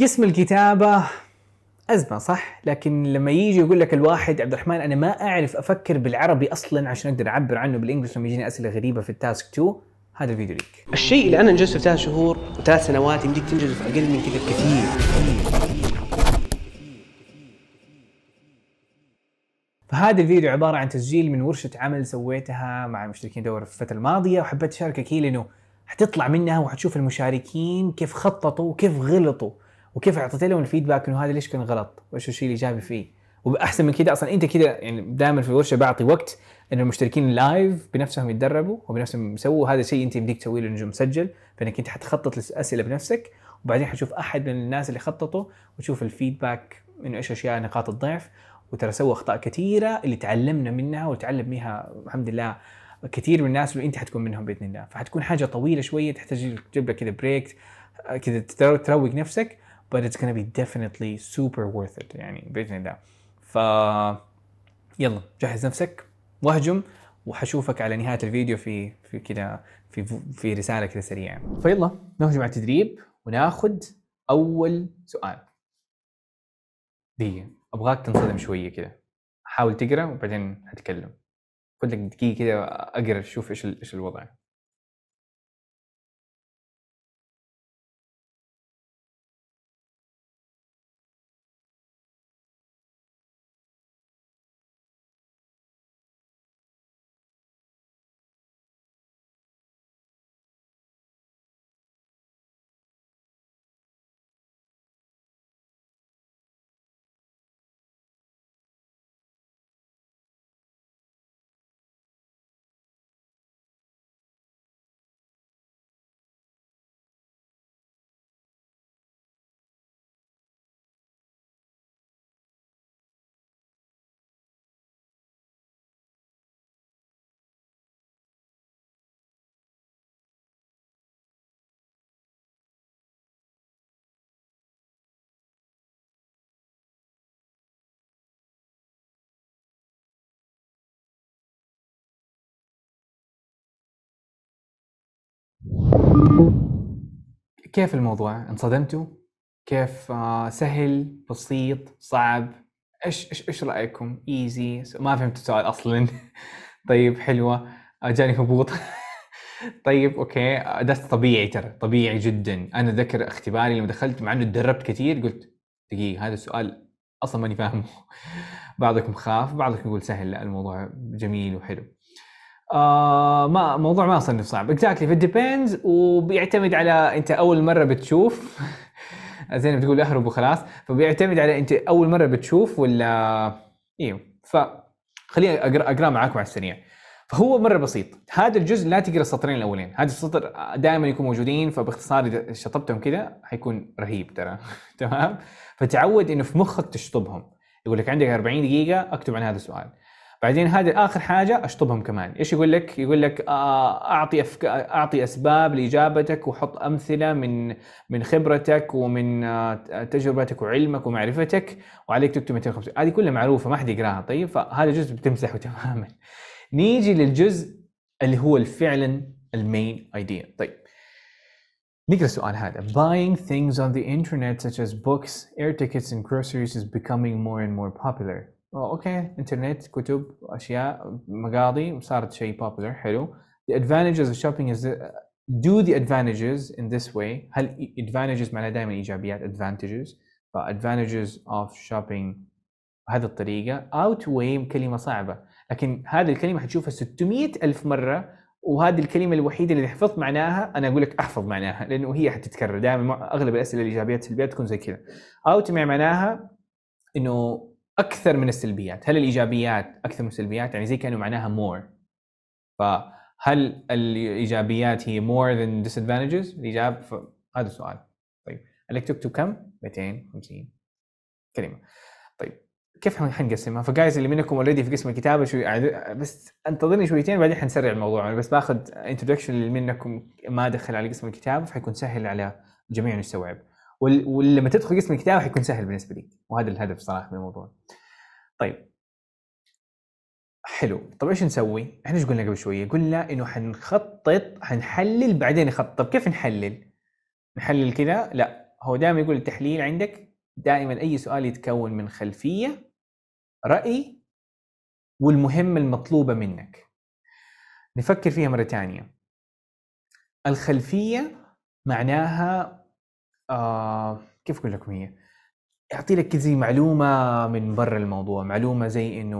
قسم الكتابة أزمة صح؟ لكن لما يجي يقول لك الواحد عبد الرحمن أنا ما أعرف أفكر بالعربي أصلا عشان أقدر أعبر عنه بالإنجلش لما يجيني أسئلة غريبة في التاسك 2 هذا الفيديو ليك. الشيء اللي أنا انجزته في ثلاث شهور وثلاث سنوات يمديك تنجزه في أقل من كذا بكثير. فهذا الفيديو عبارة عن تسجيل من ورشة عمل سويتها مع مشتركين دورة في الفترة الماضية وحبيت أشاركك هي لأنه حتطلع منها وحتشوف المشاركين كيف خططوا وكيف غلطوا وكيف اعطيت لهم الفيدباك انه هذا ليش كان غلط وايش الشيء الايجابي فيه واحسن من كذا اصلا انت كذا يعني دائما في الورشه بعطي وقت ان المشتركين لايف بنفسهم يتدربوا وبنفسهم يسووا هذا الشيء انت يمديك تسويه لانه مسجل فانك انت حتخطط للاسئله بنفسك وبعدين حتشوف احد من الناس اللي خططوا وتشوف الفيدباك انه ايش اشياء نقاط الضعف وترى سوى اخطاء كثيره اللي تعلمنا منها وتعلم منها الحمد لله كثير من الناس وانت حتكون منهم باذن الله فحتكون حاجه طويله شويه تحتاج تجيب لك كذا بريك كذا تروق نفسك but it's gonna be definitely super worth it يعني باذن الله ف يلا جهز نفسك واهجم وحشوفك على نهايه الفيديو في في كذا في في رساله كذا سريعه فيلا نهجم على التدريب وناخذ اول سؤال دقيقه ابغاك تنصدم شويه كذا حاول تقرا وبعدين هتكلم خذ لك دقيقه كذا اقرا شوف ايش ايش الوضع كيف الموضوع؟ انصدمتوا؟ كيف آه، سهل؟ بسيط؟ صعب؟ ايش ايش ايش رايكم؟ ايزي؟ ما فهمت السؤال اصلا طيب حلوه آه، جاني هبوط طيب اوكي آه، درس طبيعي ترى طبيعي جدا انا ذكر اختباري لما دخلت مع انه تدربت كثير قلت دقيقه هذا السؤال اصلا ماني فاهمه بعضكم خاف بعضكم يقول سهل لا الموضوع جميل وحلو آه، ما موضوع ما اصنف صعب اكزاكتلي في ديبيندز وبيعتمد على انت اول مره بتشوف زين بتقول اهرب وخلاص فبيعتمد على انت اول مره بتشوف ولا ايوه ف خليني اقرا اقرا معاكم على السريع فهو مره بسيط هذا الجزء لا تقرا السطرين الاولين هذا السطر دائما يكون موجودين فباختصار اذا شطبتهم كذا حيكون رهيب ترى تمام فتعود انه في مخك تشطبهم يقول لك عندك 40 دقيقه اكتب عن هذا السؤال بعدين هذه اخر حاجه اشطبهم كمان ايش يقول لك يقول لك آه، اعطي أفك... اعطي اسباب لاجابتك وحط امثله من من خبرتك ومن آه، تجربتك وعلمك ومعرفتك وعليك تكتب 250 هذه كلها معروفه ما حد يقراها طيب فهذا جزء بتمسحه تماما نيجي للجزء اللي هو فعلا المين ايديا طيب نقرا السؤال هذا buying things on the internet such as books air tickets and groceries is becoming more and more popular اوكي انترنت كتب اشياء مقاضي صارت شيء popular حلو the advantages of shopping is do the advantages in this way هل advantages معناها دائما ايجابيات advantages ف advantages of shopping بهذه الطريقه outweigh كلمه صعبه لكن هذه الكلمه حتشوفها 600 الف مره وهذه الكلمه الوحيده اللي حفظت معناها انا اقول لك احفظ معناها لانه هي حتتكرر دائما اغلب الاسئله الايجابيات السلبيات تكون زي كذا outweigh معناها انه اكثر من السلبيات هل الايجابيات اكثر من السلبيات يعني زي كانه معناها مور فهل الايجابيات هي مور ذان disadvantages الاجاب ف... هذا السؤال طيب لك تكتب كم 250 كلمه طيب كيف حنقسمها فجايز اللي منكم اوريدي في قسم الكتابه شوي بس انتظرني شويتين بعدين حنسرع الموضوع انا بس باخذ انتدكشن اللي منكم ما دخل على قسم الكتابه فحيكون سهل على جميع يستوعب ولما تدخل قسم الكتابه حيكون سهل بالنسبه لي وهذا الهدف صراحه من الموضوع طيب حلو طيب ايش نسوي احنا ايش قلنا قبل شويه قلنا انه حنخطط حنحلل بعدين نخطط طيب كيف نحلل نحلل كذا لا هو دائما يقول التحليل عندك دائما اي سؤال يتكون من خلفيه راي والمهمه المطلوبه منك نفكر فيها مره ثانيه الخلفيه معناها آه كيف اقول لكم هي؟ يعطي لك زي معلومه من برا الموضوع، معلومه زي انه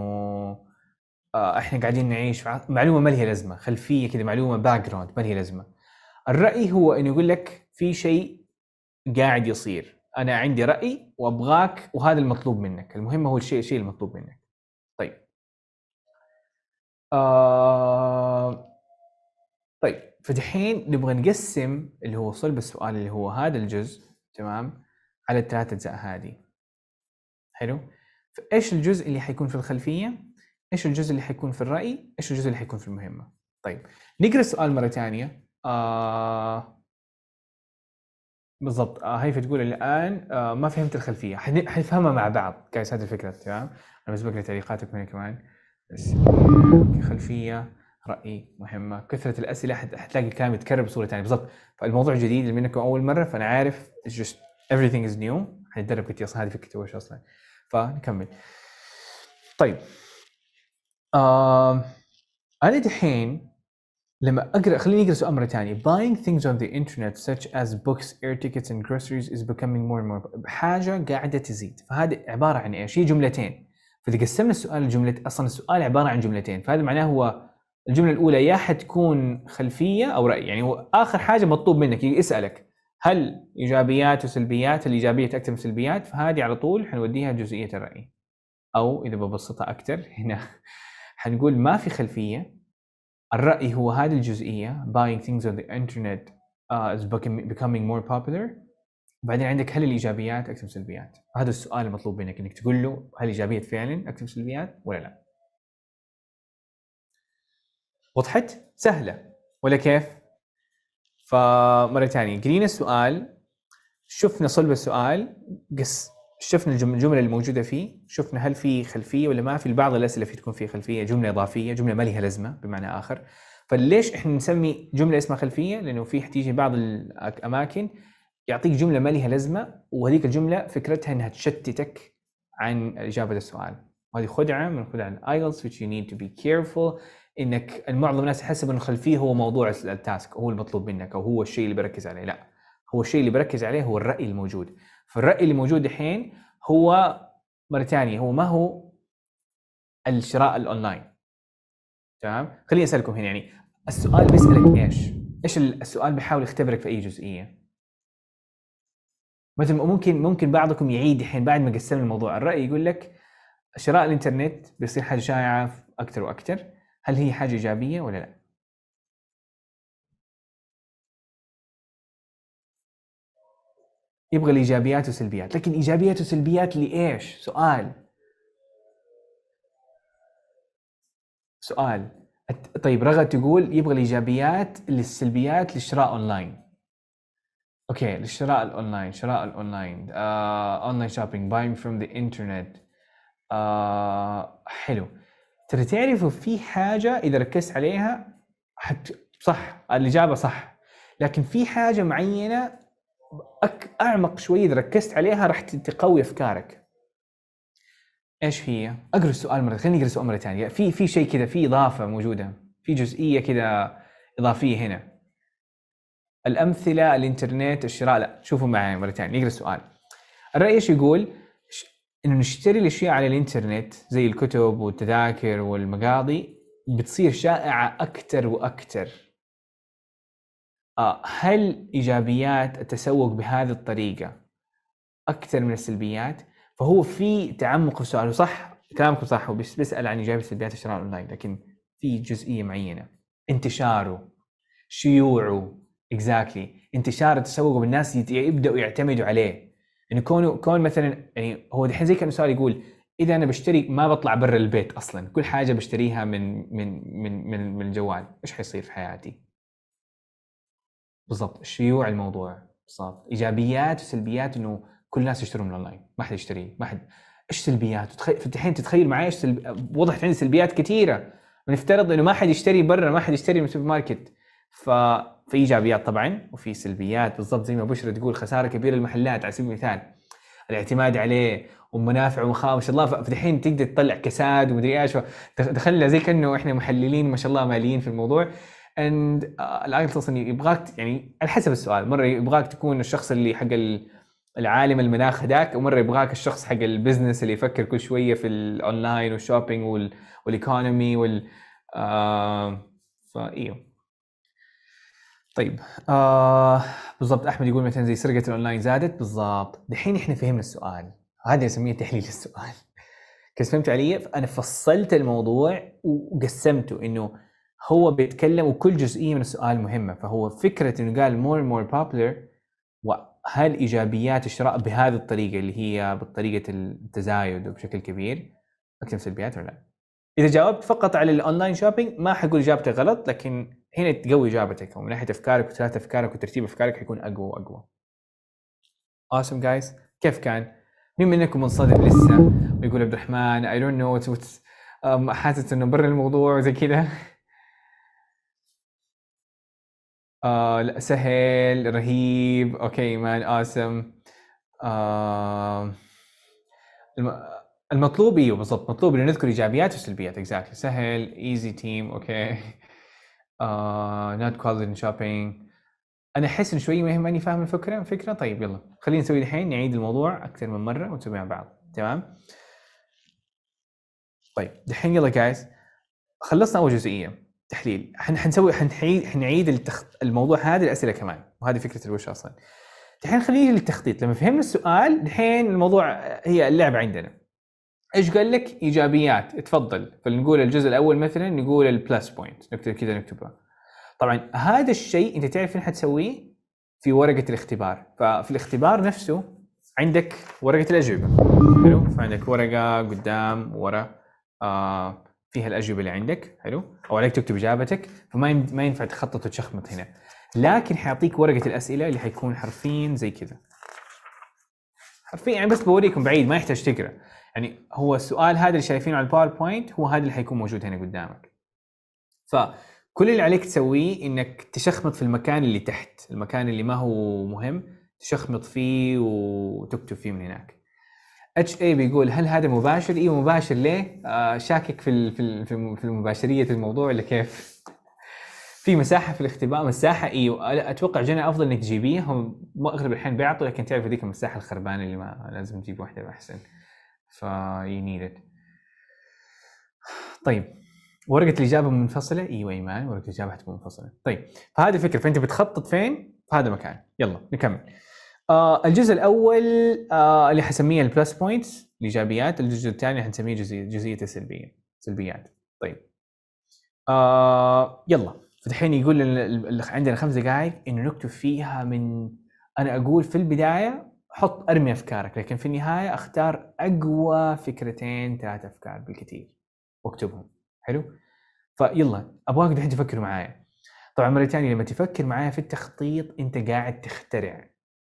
آه احنا قاعدين نعيش معلومه ما لها لازمه، خلفيه كذا معلومه باك جراوند ما لها لازمه. الراي هو انه يقول لك في شيء قاعد يصير، انا عندي راي وابغاك وهذا المطلوب منك، المهم هو الشيء الشيء المطلوب منك. طيب. آه طيب فدحين نبغى نقسم اللي هو صلب السؤال اللي هو هذا الجزء تمام على الثلاث اجزاء هذه حلو فايش الجزء اللي حيكون في الخلفيه ايش الجزء اللي حيكون في الراي ايش الجزء اللي حيكون في المهمه طيب نقرا السؤال مره ثانيه آه بالضبط آه هيفا تقول الان آه ما فهمت الخلفيه حنفهمها مع بعض جايز هذه الفكره تمام انا بسبق لي تعليقاتكم كمان بس خلفيه رايي مهمه كثره الاسئله حتلاقي الكلام يتكرر بصوره ثانيه بالضبط فالموضوع جديد منكم اول مره فانا عارف just everything is new حنتدرب كثير اصلا هذه فكرتي وش اصلا فنكمل طيب آه انا دحين لما اقرا خليني اقرا سؤال مره ثانيه buying things on the internet such as books, air tickets and groceries is becoming more and more حاجه قاعده تزيد فهذا عباره عن ايش؟ هي جملتين فاذا قسمنا السؤال لجملة اصلا السؤال عباره عن جملتين فهذا معناه هو الجمله الاولى يا حتكون خلفيه او راي يعني هو اخر حاجه مطلوب منك يسالك هل ايجابيات وسلبيات الايجابيات اكثر من سلبيات فهذه على طول حنوديها جزئيه الراي او اذا ببسطها اكثر هنا حنقول ما في خلفيه الراي هو هذه الجزئيه buying things on the internet uh, is becoming more popular بعدين عندك هل الايجابيات اكثر من سلبيات هذا السؤال المطلوب منك انك تقول له هل الإيجابيات فعلا اكثر من سلبيات ولا لا وضحت؟ سهلة ولا كيف؟ فمرة ثانية قرينا السؤال شفنا صلب السؤال قس شفنا الجملة الموجودة فيه شفنا هل في خلفية ولا ما في البعض الأسئلة في تكون في خلفية جملة إضافية جملة ما لها لازمة بمعنى آخر فليش احنا نسمي جملة اسمها خلفية؟ لأنه في تيجي بعض الأماكن يعطيك جملة ما لها لازمة وهذيك الجملة فكرتها انها تشتتك عن إجابة السؤال وهذه خدعة من خدع الايلتس which you need to be careful انك معظم الناس يحسب انه الخلفيه هو موضوع التاسك هو المطلوب منك او هو الشيء اللي بركز عليه لا هو الشيء اللي بركز عليه هو الراي الموجود فالراي اللي موجود الحين هو مره ثانيه هو ما هو الشراء الاونلاين تمام خليني اسالكم هنا يعني السؤال بيسالك ايش ايش السؤال بيحاول يختبرك في اي جزئيه مثلا ممكن ممكن بعضكم يعيد الحين بعد ما قسمنا الموضوع الراي يقول لك شراء الانترنت بيصير حاجه شائعه اكثر واكثر هل هي حاجة إيجابية ولا لا؟ يبغى الإيجابيات وسلبيات لكن إيجابيات وسلبيات لإيش؟ سؤال سؤال طيب رغد تقول يبغى الإيجابيات للسلبيات للشراء أونلاين اوكي للشراء الاونلاين شراء الاونلاين اونلاين شوبينج باينج فروم ذا انترنت حلو ترى تعرفوا في حاجه اذا ركزت عليها حت صح الاجابه صح لكن في حاجه معينه أك... اعمق شوي اذا ركزت عليها راح تقوي افكارك ايش هي؟ اقرا السؤال مره خليني اقرا السؤال مره ثانيه في في شيء كذا في اضافه موجوده في جزئيه كذا اضافيه هنا الامثله الانترنت الشراء لا شوفوا معي مره ثانيه نقرا السؤال الراي ايش يقول؟ انه نشتري الاشياء على الانترنت زي الكتب والتذاكر والمقاضي بتصير شائعه اكثر واكثر. آه، هل ايجابيات التسوق بهذه الطريقه اكثر من السلبيات؟ فهو في تعمق في السؤال وصح كلامكم صح هو بيسال عن ايجابيات سلبيات الشراء اونلاين لكن في جزئيه معينه انتشاره شيوعه اكزاكتلي exactly. انتشار التسوق والناس يبداوا يعتمدوا عليه انه كونه كون مثلا يعني هو دحين زي كان سؤال يقول اذا انا بشتري ما بطلع برا البيت اصلا كل حاجه بشتريها من من من من, من الجوال ايش حيصير في حياتي بالضبط شيوع الموضوع بالضبط ايجابيات وسلبيات انه كل الناس يشترون من الاونلاين ما حد يشتري ما حد ايش سلبيات وتخيل الحين تتخيل معي ايش سلبي... وضحت عندي سلبيات كثيره ونفترض انه ما حد يشتري برا ما حد يشتري من السوبر ماركت ف في ايجابيات طبعا وفي سلبيات بالضبط زي ما بشرى تقول خساره كبيره للمحلات على سبيل المثال الاعتماد عليه ومنافع ومخاوف ما شاء الله فالحين تقدر تطلع كساد ومدري ايش دخلنا زي كانه احنا محللين ما شاء الله ماليين في الموضوع اند آه، الان توصل يبغاك يعني على حسب السؤال مره يبغاك تكون الشخص اللي حق العالم المناخ هذاك ومره يبغاك الشخص حق البزنس اللي يفكر كل شويه في الاونلاين والشوبينج والايكونومي وال آه فايوه طيب آه بالضبط احمد يقول مثلا زي سرقه الاونلاين زادت بالضبط دحين احنا فهمنا السؤال هذا نسميه تحليل السؤال كيف فهمت علي؟ فانا فصلت الموضوع وقسمته انه هو بيتكلم وكل جزئيه من السؤال مهمه فهو فكره انه قال مور مور بابلر وهل ايجابيات الشراء بهذه الطريقه اللي هي بطريقه التزايد بشكل كبير اكثر سلبيات ولا لا؟ اذا جاوبت فقط على الاونلاين شوبينج ما حقول اجابتي غلط لكن هنا تقوي اجابتك ومن ناحيه افكارك وثلاث افكارك وترتيب افكارك حيكون اقوى واقوى. awesome جايز كيف كان؟ مين منكم منصدم لسه ويقول عبد الرحمن اي دونت نو حاسس انه برا الموضوع وزي كذا آه لا سهل رهيب اوكي مان اسم آه المطلوب ايوه بالضبط مطلوب انه نذكر ايجابيات وسلبيات اكزاكتلي exactly. سهل ايزي تيم اوكي نوت كواليتي شوبينج انا احس ان شوي مهم اني فاهم الفكره فكره طيب يلا خلينا نسوي الحين نعيد الموضوع اكثر من مره ونسوي مع بعض تمام طيب دحين يلا جايز خلصنا اول جزئيه تحليل حنسوي حنعيد التخ... الموضوع هذا الاسئله كمان وهذه فكره الوش اصلا الحين خلينا للتخطيط لما فهمنا السؤال الحين الموضوع هي اللعبه عندنا ايش قال لك؟ ايجابيات تفضل فلنقول الجزء الاول مثلا نقول البلس بوينت نكتب كذا نكتبه طبعا هذا الشيء انت تعرف فين حتسويه؟ في ورقه الاختبار ففي الاختبار نفسه عندك ورقه الاجوبه حلو فعندك ورقه قدام ورا آه فيها الاجوبه اللي عندك حلو او عليك تكتب اجابتك فما ما ينفع تخطط وتشخمط هنا لكن حيعطيك ورقه الاسئله اللي حيكون حرفين زي كذا حرفيا يعني بس بوريكم بعيد ما يحتاج تقرا يعني هو السؤال هذا اللي شايفينه على الباوربوينت هو هذا اللي حيكون موجود هنا قدامك فكل اللي عليك تسويه انك تشخبط في المكان اللي تحت المكان اللي ما هو مهم تشخبط فيه وتكتب فيه من هناك اتش اي بيقول هل هذا مباشر؟ اي مباشر ليه؟ آه شاكك في في في مباشريه الموضوع ولا كيف؟ في مساحه في الاختباء مساحه ايوه اتوقع جنى افضل انك تجيبيه هم اغلب الحين بيعطوا لكن تعرف هذيك المساحه الخربانه اللي ما لازم تجيب واحده احسن. فيو نيد طيب ورقه الاجابه منفصله ايوه ايمان ورقه الاجابه حتكون منفصله طيب فهذه الفكره فانت بتخطط فين في هذا المكان يلا نكمل آه الجزء الاول آه اللي حسميه البلس بوينتس الايجابيات الجزء الثاني حنسميه جزئيه جزئيه السلبيه سلبيات طيب آه يلا فدحين يقول عندنا خمس دقائق انه نكتب فيها من انا اقول في البدايه حط ارمي افكارك لكن في النهايه اختار اقوى فكرتين ثلاث افكار بالكثير واكتبهم حلو فيلا ابغاك دحين تفكر معايا طبعا مره ثانيه لما تفكر معايا في التخطيط انت قاعد تخترع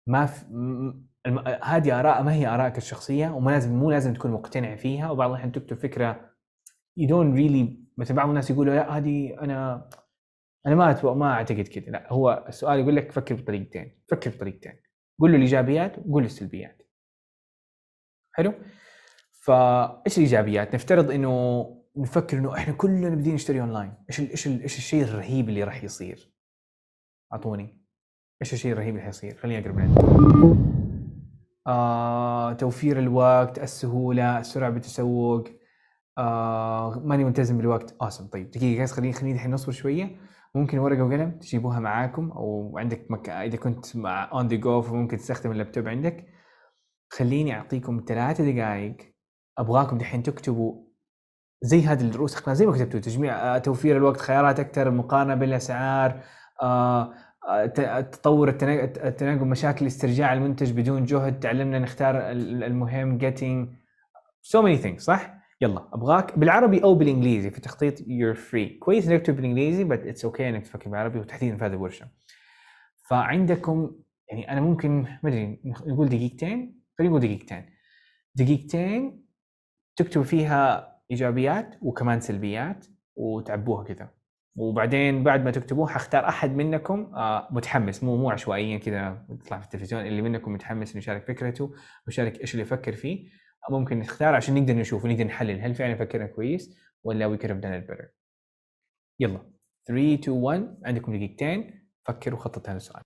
ما في الم... هذه اراء ما هي ارائك الشخصيه وما لازم مو لازم تكون مقتنع فيها وبعض الاحيان تكتب فكره يو دونت ريلي مثل بعض الناس يقولوا لا هذه انا انا ما ما اعتقد كذا لا هو السؤال يقول لك فكر بطريقتين فكر بطريقتين قول له الايجابيات وقول له السلبيات حلو فايش الايجابيات نفترض انه نفكر انه احنا كلنا بدينا نشتري اونلاين ايش ايش ايش الشيء الرهيب اللي راح يصير اعطوني ايش الشيء الرهيب اللي حيصير خليني اقرب من آه، توفير الوقت السهوله السرعه بالتسوق آه، ماني ملتزم بالوقت اوسم طيب دقيقه خليني خليني الحين نصبر شويه ممكن ورقه وقلم تجيبوها معاكم او عندك مك... اذا كنت مع اون ذا جو فممكن تستخدم اللابتوب عندك خليني اعطيكم ثلاثة دقائق ابغاكم دحين تكتبوا زي هذه الدروس زي ما كتبتوا تجميع آه، توفير الوقت خيارات اكثر مقارنه بالاسعار آه، آه، تطور التناقض مشاكل استرجاع المنتج بدون جهد تعلمنا نختار المهم getting so many things صح؟ يلا ابغاك بالعربي او بالانجليزي في تخطيط يور فري كويس انك تكتب بالانجليزي بس اتس اوكي انك تفكر بالعربي وتحديدا في هذه الورشه فعندكم يعني انا ممكن ما ادري نقول دقيقتين خلينا نقول دقيقتين دقيقتين تكتب فيها ايجابيات وكمان سلبيات وتعبوها كذا وبعدين بعد ما تكتبوه حختار احد منكم آه، متحمس مو مو عشوائيا كذا يطلع في التلفزيون اللي منكم متحمس انه يشارك فكرته ويشارك ايش اللي يفكر فيه ممكن نختار عشان نقدر نشوف ونقدر نحلل هل فعلا فكرنا كويس ولا we could have done it better يلا 3 2 1 عندكم دقيقتين فكروا خطط هذا السؤال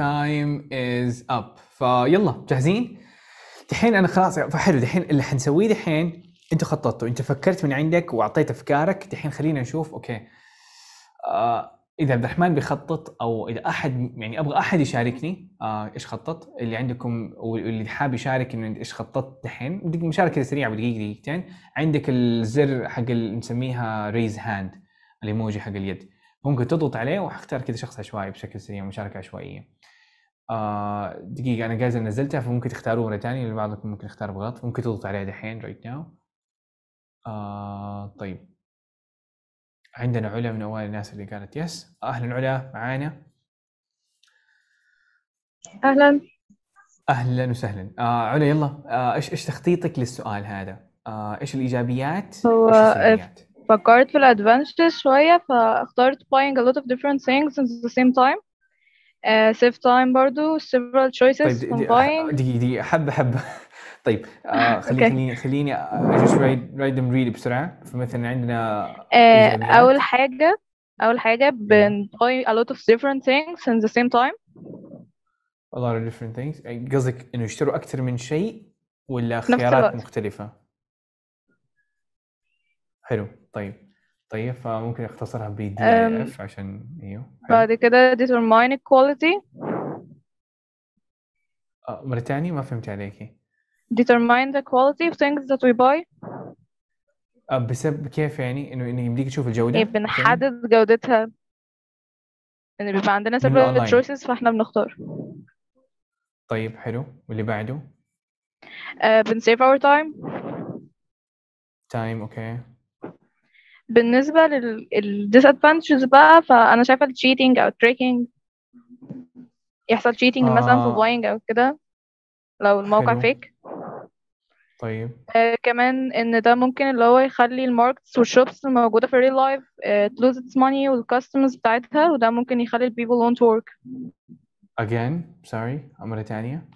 تايم از اب فيلا جاهزين؟ دحين انا خلاص فحلو دحين اللي حنسويه دحين انت خططته انت فكرت من عندك واعطيت افكارك دحين خلينا نشوف اوكي آه اذا عبد الرحمن بيخطط او اذا احد يعني ابغى احد يشاركني آه ايش خطط اللي عندكم واللي حاب يشارك انه ايش خططت دحين مشاركه سريعه بدقيقه دقيقتين عندك الزر حق اللي نسميها ريز هاند الايموجي حق اليد ممكن تضغط عليه وحختار كذا شخص عشوائي بشكل سريع مشاركه عشوائيه آه دقيقة أنا جايز نزلتها فممكن تختاروا مرة ثانية اللي بعضكم ممكن يختار بغلط ممكن تضغط عليها دحين right now آه طيب عندنا علا من أوائل الناس اللي قالت يس أهلا علا معانا أهلا أهلا وسهلا آه علا يلا آه إيش إيش تخطيطك للسؤال هذا؟ آه إيش الإيجابيات؟ هو فكرت في الأدفانتجز شوية فاخترت buying a lot of different things at the same time سيف آه، تايم برضو several choices طيب دقيقة دقيقة حبة حبة طيب آه، خليني خليني آه، just write write them really بسرعة فمثلا عندنا أول حاجة أول حاجة بنباي a lot of different things in the same time a lot of different things إيه، قصدك إنه يشتروا أكثر من شيء ولا خيارات مختلفة؟ حلو طيب طيب فممكن اختصرها ب دي اف عشان ايوه بعد كده determine quality آه، مرة تانية ما فهمت عليكي determine the quality of things that we buy آه، بسبب كيف يعني انه انه يمديك تشوف الجودة إيه بنحدد جودتها ان يعني بيبقى عندنا several choices فاحنا بنختار طيب حلو واللي بعده آه بن save our time time اوكي بالنسبة disadvantages بقى فأنا شايفة التشيتنج أو التريكنج يحصل تشيتنج آه. مثلا في آه. buying أو كده لو الموقع حلو. فيك طيب آه كمان ان ده ممكن اللي هو يخلي الماركتس والشوبس الموجوده في الريل لايف تلوز اتس ماني والكاستمرز بتاعتها وده ممكن يخلي البيبل won't work again sorry مرة تانية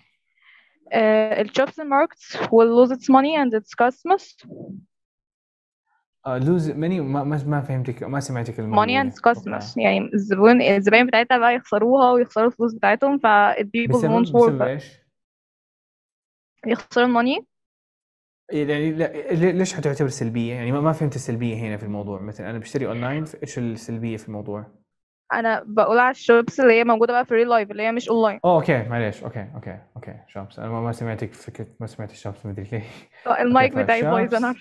آه، الشوبس and markets will lose its money and its customers آه، لوز ماني ما, ما فهمتك ما سمعتك اند كوسموس يعني الزبون الزباين بتاعتها بقى يخسروها ويخسروا الفلوس بتاعتهم ف it becomes one يخسروا الماني إيه، يعني لا ليش هتعتبر سلبيه يعني ما فهمت السلبيه هنا في الموضوع مثلا انا بشتري اونلاين ايش السلبيه في الموضوع انا بقول على الشوبس اللي هي موجوده بقى في ريل لايف اللي هي مش اونلاين اه اوكي معلش اوكي اوكي اوكي شوبس انا ما سمعتك فكرة ما سمعت الشوبس مدري ليه آه، المايك بتاعي بايظ انا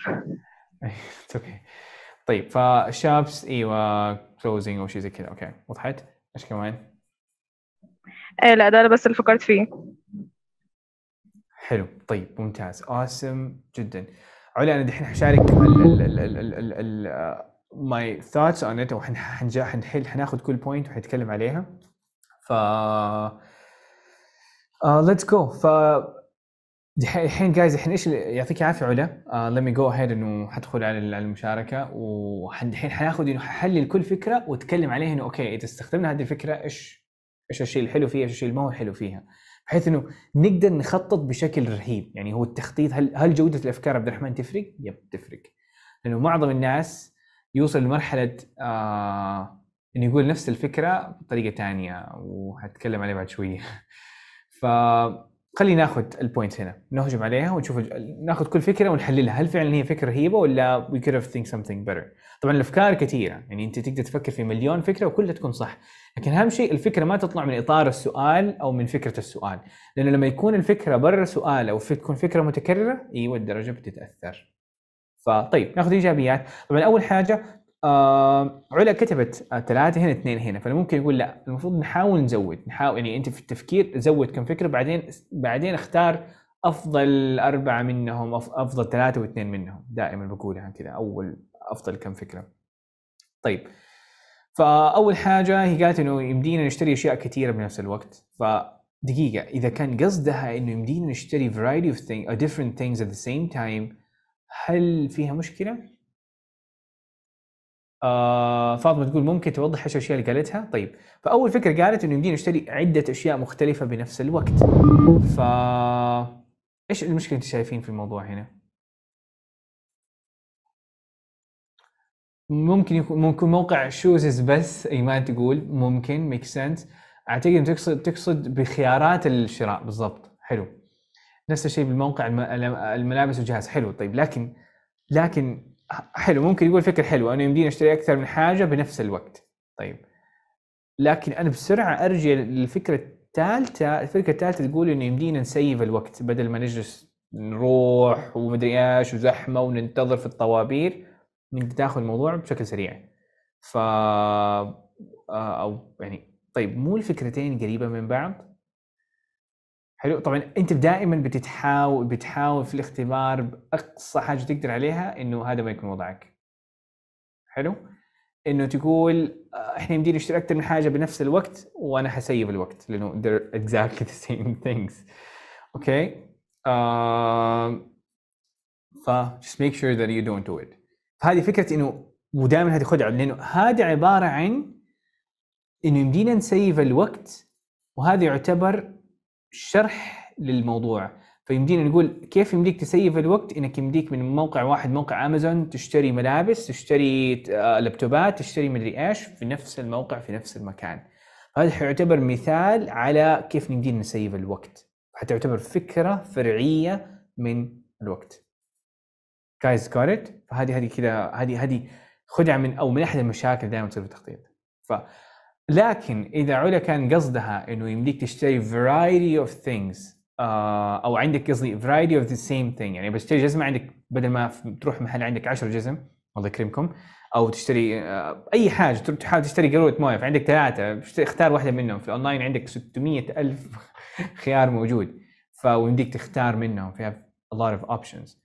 اوكي طيب فشابس ايوه كلوزنج او شيء زي كذا اوكي وضحت ايش كمان؟ ايه لا ده انا بس اللي فكرت فيه حلو طيب ممتاز اوسم جدا علا انا دحين حشارك ماي ثوتس اون ات حنحل حناخذ كل بوينت وحنتكلم عليها ف ليتس آه، جو ف الحين جايز الحين ايش يعطيك العافيه علا ليت مي جو اهيد انه حدخل على المشاركه والحين حناخذ انه ححلل كل فكره واتكلم عليها انه اوكي اذا استخدمنا هذه الفكره ايش ايش الشيء الحلو فيها ايش الشيء اللي ما هو حلو فيها بحيث انه نقدر نخطط بشكل رهيب يعني هو التخطيط هل هل جوده الافكار عبد الرحمن تفرق؟ يب تفرق لانه معظم الناس يوصل لمرحله آه انه يقول نفس الفكره بطريقه ثانيه وحتكلم عليها بعد شويه ف خلينا ناخذ البوينت هنا نهجم عليها ونشوف ناخذ كل فكره ونحللها هل فعلا هي فكره رهيبه ولا وي كود have ثينك سمثينج بيتر طبعا الافكار كثيره يعني انت تقدر تفكر في مليون فكره وكلها تكون صح لكن اهم شيء الفكره ما تطلع من اطار السؤال او من فكره السؤال لانه لما يكون الفكره برا سؤال او تكون فكره متكرره ايوه الدرجه بتتاثر فطيب ناخذ ايجابيات طبعا اول حاجه آه، علا كتبت ثلاثة هنا اثنين هنا فممكن يقول لا المفروض نحاول نزود نحاول يعني انت في التفكير زود كم فكرة بعدين بعدين اختار افضل أربعة منهم افضل ثلاثة واثنين منهم دائما بقولها كذا اول افضل كم فكرة طيب فاول حاجة هي قالت انه يمدينا نشتري اشياء كثيرة بنفس الوقت ف دقيقة إذا كان قصدها إنه يمدينا نشتري variety of things or different things at the same time هل فيها مشكلة؟ آه فاطمه تقول ممكن توضح ايش الاشياء اللي قالتها؟ طيب فاول فكره قالت انه يمديني اشتري عده اشياء مختلفه بنفس الوقت. ف ايش المشكله انت شايفين في الموضوع هنا؟ ممكن يكون ممكن موقع شوزز بس ايمان تقول ممكن ميك سنس اعتقد تقصد تقصد بخيارات الشراء بالضبط حلو نفس الشيء بالموقع الملابس والجهاز حلو طيب لكن لكن حلو ممكن يقول فكره حلوه انه يمديني اشتري اكثر من حاجه بنفس الوقت طيب لكن انا بسرعه ارجع للفكره الثالثه الفكره الثالثه تقول انه يمدينا نسيف الوقت بدل ما نجلس نروح ومدري ايش وزحمه وننتظر في الطوابير انك تاخذ الموضوع بشكل سريع ف آه، او يعني طيب مو الفكرتين قريبه من بعض حلو طبعا انت دائما بتتحاول بتحاول في الاختبار باقصى حاجه تقدر عليها انه هذا ما يكون وضعك حلو انه تقول آه، احنا يمديني اشتري اكثر من حاجه بنفس الوقت وانا حسيب الوقت لانه they're exactly the same things اوكي آه، ف just make sure that you don't do it فهذه فكره انه ودائما هذه خدعه لانه هذا عباره عن انه يمدينا نسيف الوقت وهذا يعتبر شرح للموضوع فيمدينا نقول كيف يمديك تسيف الوقت انك يمديك من موقع واحد موقع امازون تشتري ملابس تشتري آه، لابتوبات تشتري مدري ايش في نفس الموقع في نفس المكان هذا حيعتبر مثال على كيف نقدر نسيف الوقت حتعتبر فكرة فرعية من الوقت guys got it فهذه هذه كذا هذه هذه خدعة من أو من أحد المشاكل دائما تصير في التخطيط ف لكن اذا علا كان قصدها انه يمديك تشتري variety of things uh, او عندك قصدي variety of the same thing يعني بشتري جزمه عندك بدل ما تروح محل عندك 10 جزم الله يكرمكم او تشتري آه، اي حاجه تحاول تشتري قروة مويه فعندك ثلاثه اختار واحده منهم في الاونلاين عندك 600 الف خيار موجود فيمديك تختار منهم فيها a lot of options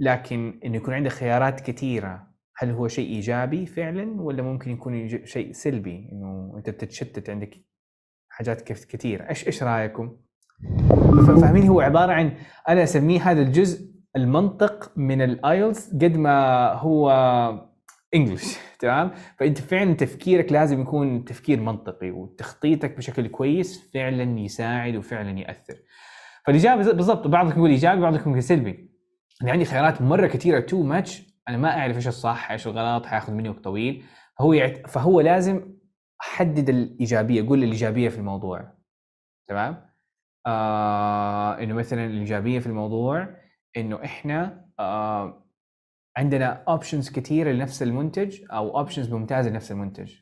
لكن انه يكون عندك خيارات كثيره هل هو شيء ايجابي فعلا ولا ممكن يكون شيء سلبي انه انت بتتشتت عندك حاجات كيف كثير ايش ايش رايكم فاهمين هو عباره عن انا اسميه هذا الجزء المنطق من الايلتس قد ما هو انجلش تمام فانت فعلا تفكيرك لازم يكون تفكير منطقي وتخطيطك بشكل كويس فعلا يساعد وفعلا ياثر فالاجابه بالضبط بعضكم يقول ايجابي بعضكم يقول سلبي انا عندي خيارات مره كثيره تو ماتش انا ما اعرف ايش الصح ايش الغلط حياخذ مني وقت طويل هو يعت... فهو لازم احدد الايجابيه قول الايجابيه في الموضوع تمام آه انه مثلا الايجابيه في الموضوع انه احنا آه عندنا اوبشنز كثيره لنفس المنتج او اوبشنز ممتازه لنفس المنتج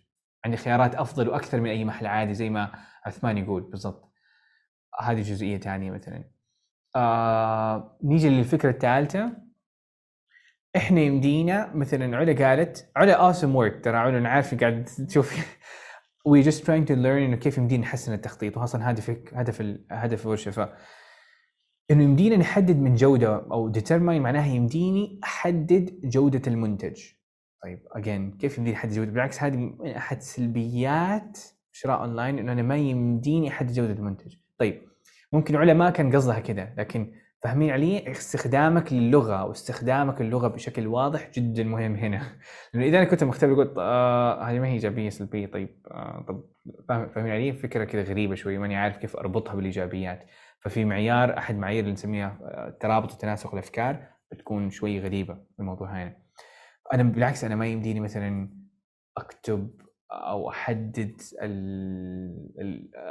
عندي خيارات افضل واكثر من اي محل عادي زي ما عثمان يقول بالضبط هذه جزئيه ثانيه مثلا آه نيجي للفكره الثالثه احنا يمدينا مثلا علا قالت علا اوسم ورك ترى علا انا عارف قاعد تشوف وي جاست تراينج تو ليرن انه كيف يمدينا نحسن التخطيط واصلا هدفك هدف هدف الورشه ف انه يمدينا نحدد من جوده او ديترماين معناها يمديني احدد جوده المنتج طيب اجين كيف يمديني احدد جوده بالعكس هذه من احد سلبيات شراء اونلاين انه انا ما يمديني احدد جوده المنتج طيب ممكن علا ما كان قصدها كذا لكن فاهمين علي؟ استخدامك للغه واستخدامك اللغه بشكل واضح جدا مهم هنا، لانه اذا انا كنت مختبر قلت آه هذه ما هي ايجابيه سلبيه طيب آه طب فاهمين علي؟ فكره كذا غريبه شوي ماني عارف كيف اربطها بالايجابيات، ففي معيار احد معايير اللي نسميها آه، ترابط وتناسق الافكار بتكون شوي غريبه في الموضوع هنا. انا بالعكس انا ما يمديني مثلا اكتب او احدد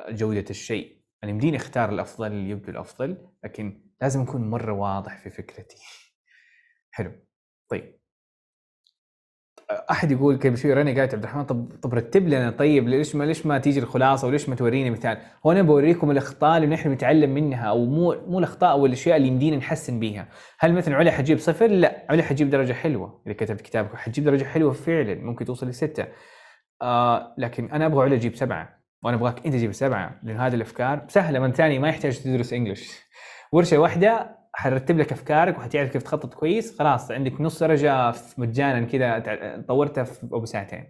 جوده الشيء، انا يمديني اختار الافضل اللي يبدو الافضل لكن لازم اكون مره واضح في فكرتي حلو طيب احد يقول قبل شوي رنا قالت عبد الرحمن طب طب رتب لنا طيب ليش ما ليش ما تيجي الخلاصه وليش ما تورينا مثال؟ هو انا بوريكم الاخطاء اللي نحن نتعلم منها او مو مو الاخطاء او الاشياء اللي يمدينا نحسن بيها، هل مثلا علا حجيب صفر؟ لا، علا حجيب درجه حلوه اذا كتبت كتابك حتجيب درجه حلوه فعلا ممكن توصل لسته. آه لكن انا ابغى علا تجيب سبعه وانا ابغاك انت تجيب سبعه لان هذه الافكار سهله من ثاني ما يحتاج تدرس انجلش. ورشه واحده حرتب لك افكارك وحتعرف كيف تخطط كويس خلاص عندك نص درجه مجانا كذا طورتها في ابو ساعتين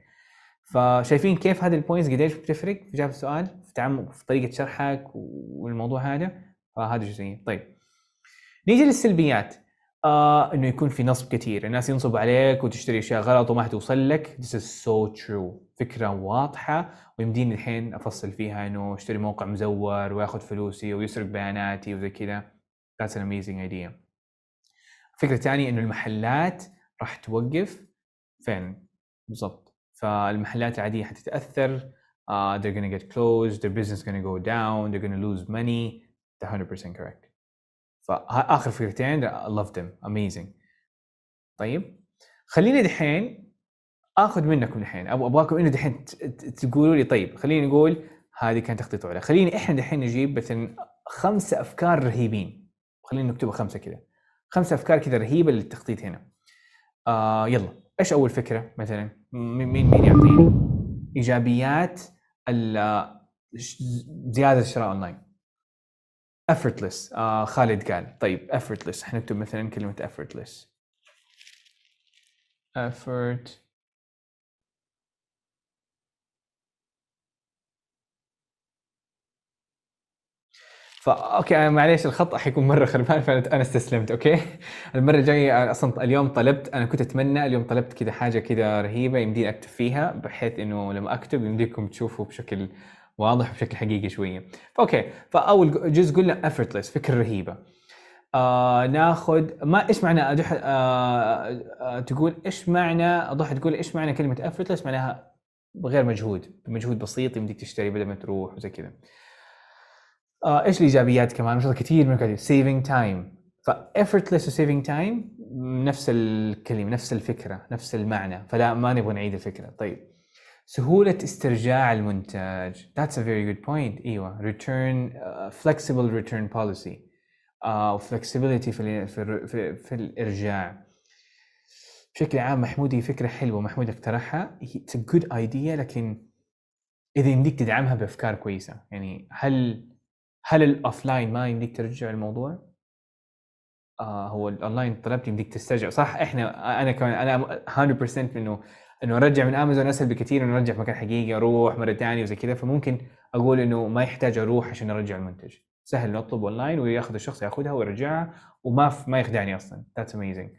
فشايفين كيف هذه البوينتس قديش بتفرق في جاب السؤال في تعامل في طريقه شرحك والموضوع هذا فهذا جزئيه طيب نيجي للسلبيات آه انه يكون في نصب كثير الناس ينصبوا عليك وتشتري اشياء غلط وما حتوصل لك this is so true فكره واضحه ويمديني الحين افصل فيها انه اشتري موقع مزور وياخذ فلوسي ويسرق بياناتي وزي كذا that's an amazing idea الفكره الثانيه انه المحلات راح توقف فين بالضبط فالمحلات العاديه حتتاثر uh, they're gonna get closed their business gonna go down they're gonna lose money 100% correct فاخر فكرتين لافد ذيم اميزنج طيب خليني دحين اخذ منكم دحين ابغاكم انه دحين تقولوا لي طيب خليني نقول هذه كانت تخطيط اولى خليني احنا دحين نجيب مثلا خمسه افكار رهيبين خلينا نكتبها خمسه كذا خمسه افكار كذا رهيبه للتخطيط هنا آه يلا ايش اول فكره مثلا مين مين يعطيني ايجابيات زياده الشراء اونلاين effortless آه خالد قال طيب effortless حنكتب مثلا كلمة effortless effort فا اوكي معليش الخط حيكون مره خربان فانا استسلمت اوكي المره الجايه آه، اصلا اليوم طلبت انا كنت اتمنى اليوم طلبت كذا حاجه كذا رهيبه يمديني اكتب فيها بحيث انه لما اكتب يمديكم تشوفوا بشكل واضح بشكل حقيقي شويه فاوكي فاول جزء قلنا effortless فكره رهيبه آه ناخذ ما ايش معنى أدح آه،, آه،, آه تقول ايش معنى ضحى تقول ايش معنى كلمه effortless معناها بغير مجهود بمجهود بسيط يمديك تشتري بدل ما تروح وزي كذا آه ايش الايجابيات كمان مش كثير من كذا سيفنج تايم ف effortless و saving time نفس الكلمه نفس الفكره نفس المعنى فلا ما نبغى نعيد الفكره طيب سهولة استرجاع المنتج that's a very good point ايوه return uh, flexible return policy آه، او uh, flexibility في, في, في, في الارجاع بشكل عام محمود هي فكرة حلوة محمود اقترحها it's a good idea لكن اذا يمديك تدعمها بافكار كويسة يعني هل هل الاوفلاين ما يمديك ترجع الموضوع؟ آه هو الاونلاين طلبت يمديك تسترجع صح احنا انا كمان انا 100% انه انه ارجع من امازون اسهل بكثير انه ارجع في مكان حقيقي اروح مره ثانيه وزي كذا فممكن اقول انه ما يحتاج اروح عشان ارجع المنتج سهل نطلب اونلاين وياخذ الشخص ياخذها ويرجعها وما ما يخدعني اصلا ذاتس اميزنج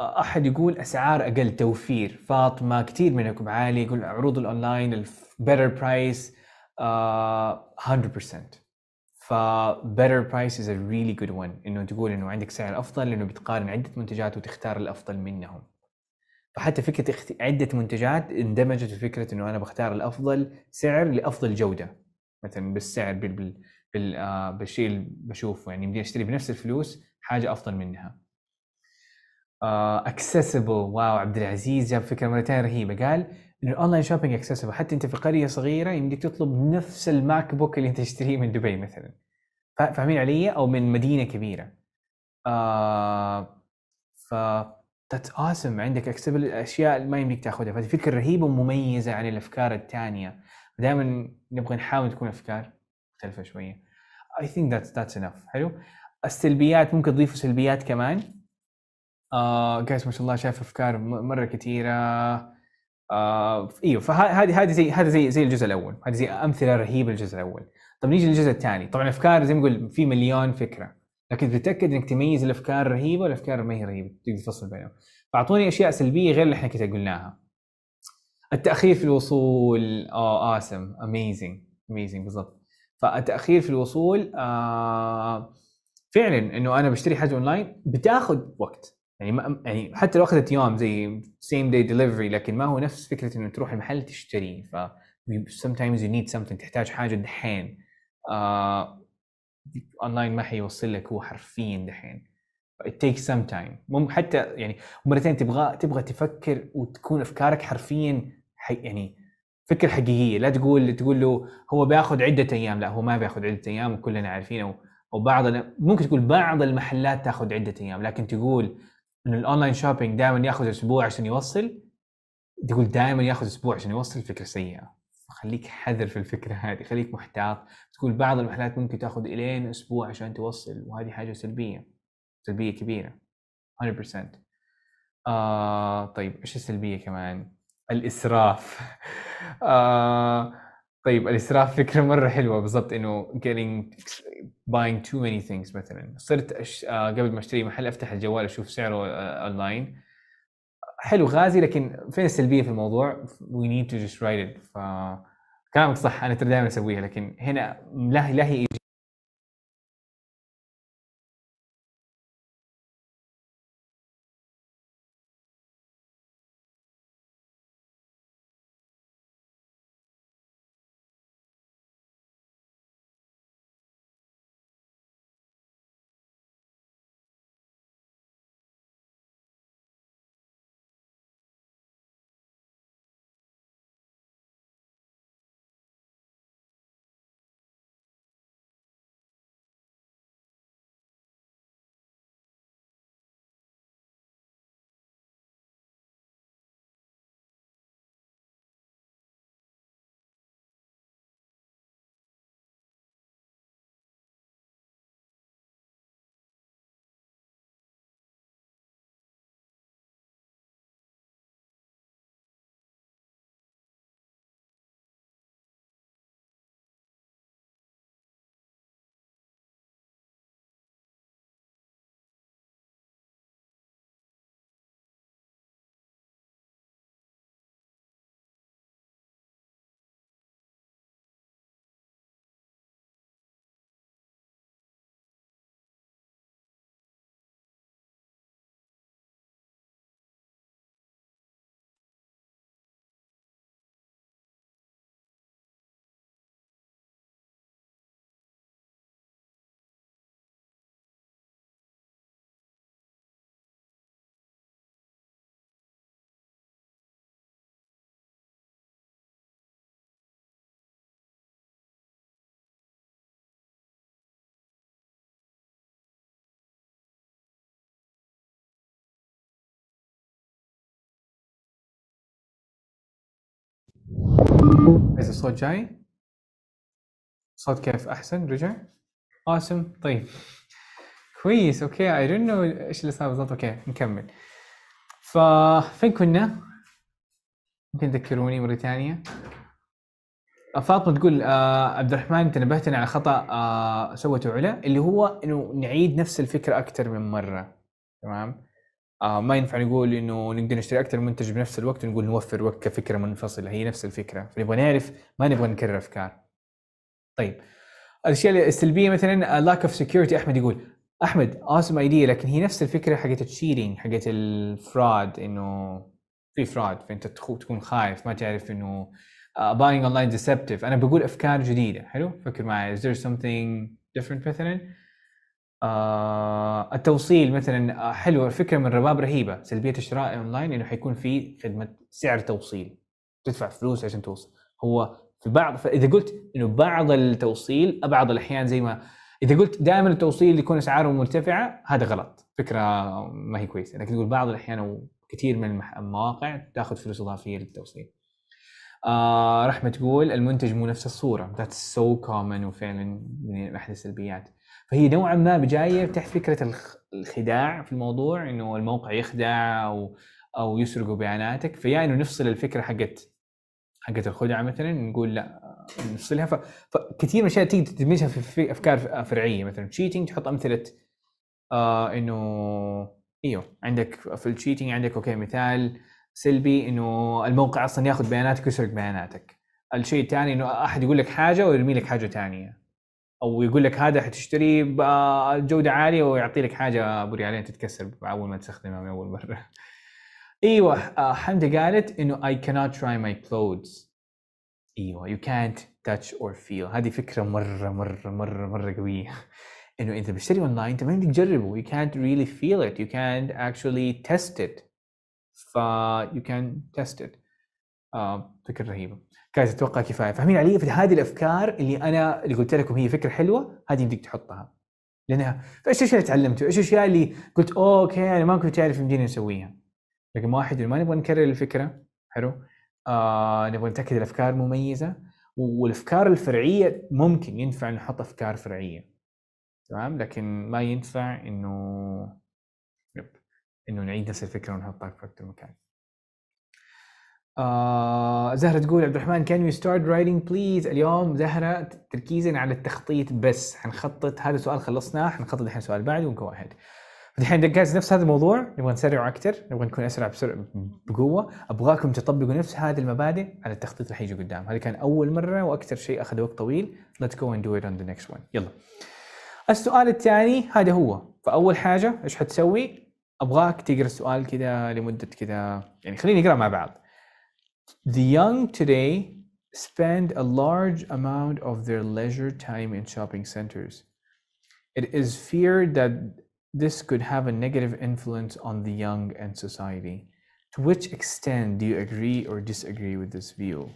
احد يقول اسعار اقل توفير فاطمه كثير منكم عالي يقول عروض الاونلاين البيتر برايس 100% ف better price is a really good one انه تقول انه عندك سعر افضل لانه بتقارن عده منتجات وتختار الافضل منهم فحتى فكره اخت... عده منتجات اندمجت في فكره انه انا بختار الافضل سعر لافضل جوده مثلا بالسعر بال... بال... بال... آه، بالشيء اللي بشوفه يعني بدي اشتري بنفس الفلوس حاجه افضل منها اكسسبل آه، واو عبد العزيز جاب فكره مره ثانيه رهيبه قال انه الاونلاين شوبينج اكسسبل حتى انت في قريه صغيره يمديك تطلب نفس الماك بوك اللي انت تشتريه من دبي مثلا فاهمين علي او من مدينه كبيره آه ف ذاتس اوسم awesome. عندك اكسبل الاشياء اللي ما يمديك تاخذها فهذه فكره رهيبه ومميزه عن الافكار الثانيه دائما نبغى نحاول تكون افكار مختلفه شويه اي ثينك ذاتس ذاتس انف حلو السلبيات ممكن تضيفوا سلبيات كمان آه جايز ما شاء الله شايف افكار مره كثيره آه ايوه فهذه هذه زي هذا زي زي الجزء الاول هذه زي امثله رهيبه الجزء الاول طب نيجي للجزء الثاني طبعا الافكار زي ما نقول في مليون فكره لكن تتاكد انك تميز الافكار الرهيبه والافكار ما هي رهيبه تقدر تفصل بينهم فاعطوني اشياء سلبيه غير اللي احنا كذا قلناها التاخير في الوصول اه اسم اميزنج اميزنج بالضبط فالتاخير في الوصول آه فعلا انه انا بشتري حاجه اونلاين بتاخذ وقت يعني ما يعني حتى لو اخذت يوم زي سيم داي ديليفري لكن ما هو نفس فكره انه تروح المحل تشتري ف sometimes you need something تحتاج حاجه دحين اونلاين آه، uh, ما حيوصل لك هو حرفيا دحين it takes some time مم حتى يعني مرتين تبغى تبغى تفكر وتكون افكارك حرفيا حي يعني فكر حقيقيه لا تقول تقول له هو بياخذ عده ايام لا هو ما بياخذ عده ايام وكلنا عارفينه وبعض او بعض ممكن تقول بعض المحلات تاخذ عده ايام لكن تقول انه الاونلاين شوبينج دائما ياخذ اسبوع عشان يوصل تقول دائما ياخذ اسبوع عشان يوصل فكره سيئه خليك حذر في الفكره هذه خليك محتاط تقول بعض المحلات ممكن تاخذ الين اسبوع عشان توصل وهذه حاجه سلبيه سلبيه كبيره 100% آه طيب ايش السلبيه كمان الاسراف آه طيب الاسراف فكره مره حلوه بالضبط انه getting buying too many things مثلا صرت أش... آه قبل ما اشتري محل افتح الجوال اشوف سعره آه اونلاين حلو غازي لكن فين السلبيه في الموضوع we need to just write it ف كلامك صح انا ترى دائما اسويها لكن هنا لا لا هي إذا الصوت جاي صوت كيف أحسن رجع قاسم طيب كويس أوكي أي دونت نو إيش اللي صار بالضبط أوكي نكمل ففين كنا؟ يمكن تذكروني مرة ثانية آه، فاطمه تقول آه عبد الرحمن تنبهتنا على خطا آه سوته علا اللي هو انه نعيد نفس الفكره اكثر من مره تمام آه ما ينفع نقول انه نقدر نشتري اكثر من منتج بنفس الوقت ونقول نوفر وقت كفكره منفصله هي نفس الفكره فنبغى نعرف ما نبغى نكرر افكار طيب الاشياء السلبيه مثلا لاك اوف سكيورتي احمد يقول احمد اوسم ايديا لكن هي نفس الفكره حقت التشيتنج حقت الفراد انه في فراد فانت تكون خايف ما تعرف انه باينج اونلاين ديسبتيف انا بقول افكار جديده حلو فكر معي از ذير سمثينج ديفرنت مثلا آه التوصيل مثلا آه، حلوه الفكره من رباب رهيبه سلبيه الشراء اونلاين انه حيكون في خدمه سعر توصيل تدفع فلوس عشان توصل هو في بعض فاذا قلت انه بعض التوصيل بعض الاحيان زي ما اذا قلت دائما التوصيل يكون اسعاره مرتفعه هذا غلط فكره ما هي كويسه لكن تقول بعض الاحيان وكثير من المواقع تاخذ فلوس اضافيه للتوصيل آه رحمه تقول المنتج مو نفس الصوره ذاتس سو كومن وفعلا من احد السلبيات فهي نوعا ما جايه تحت فكره الخداع في الموضوع انه الموقع يخدع او او يسرقوا بياناتك فيا انه نفصل الفكره حقت حقت الخدعه مثلا نقول لا نفصلها ف... فكثير من الاشياء تيجي تدمجها في افكار فرعيه مثلا تشيتنج تحط امثله آه انه ايوه عندك في التشيتنج عندك اوكي مثال سلبي انه الموقع اصلا ياخذ بياناتك ويسرق بياناتك الشيء الثاني انه احد يقول لك حاجه ويرمي لك حاجه ثانيه او يقول لك هذا حتشتريه بجوده عاليه ويعطي لك حاجه ابو ريالين يعني تتكسر اول ما تستخدمها من اول مره ايوه آه، حمدة قالت انه I cannot try my clothes ايوه you can't touch or feel هذه فكره مره مره مره مره قويه انه انت بتشتري اونلاين انت ما يمديك تجربه you can't really feel it you can't actually test it ف you can test it آه، فكره رهيبه جايز اتوقع كفايه فاهمين علي؟ فهذه الافكار اللي انا اللي قلت لكم هي فكره حلوه هذه يمديك تحطها لانها فايش الاشياء اللي تعلمته؟ ايش الاشياء اللي قلت اوكي انا ما كنت اعرف يمديني اسويها رقم واحد ما نبغى نكرر الفكره حلو؟ آه نبغى نتاكد الافكار مميزه والافكار الفرعيه ممكن ينفع نحط افكار فرعيه تمام لكن ما ينفع انه انه نعيد نفس الفكره ونحطها في اكثر مكان آه زهرة تقول عبد الرحمن كان يو ستارت رايتنج بليز اليوم زهرة تركيزا على التخطيط بس حنخطط هذا سؤال خلصناه حنخطط الحين سؤال بعده ونكون واحد الحين جايز نفس هذا الموضوع نبغى نسرع اكثر نبغى نكون اسرع بسرعه بقوه ابغاكم تطبقوا نفس هذه المبادئ على التخطيط اللي حيجي قدام هذا كان اول مره واكثر شيء اخذ وقت طويل let's go and do it on the next one يلا السؤال الثاني هذا هو فاول حاجه ايش حتسوي ابغاك تقرا السؤال كذا لمده كذا يعني خلينا نقرا مع بعض The young today spend a large amount of their leisure time in shopping centers. It is feared that this could have a negative influence on the young and society. To which extent do you agree or disagree with this view?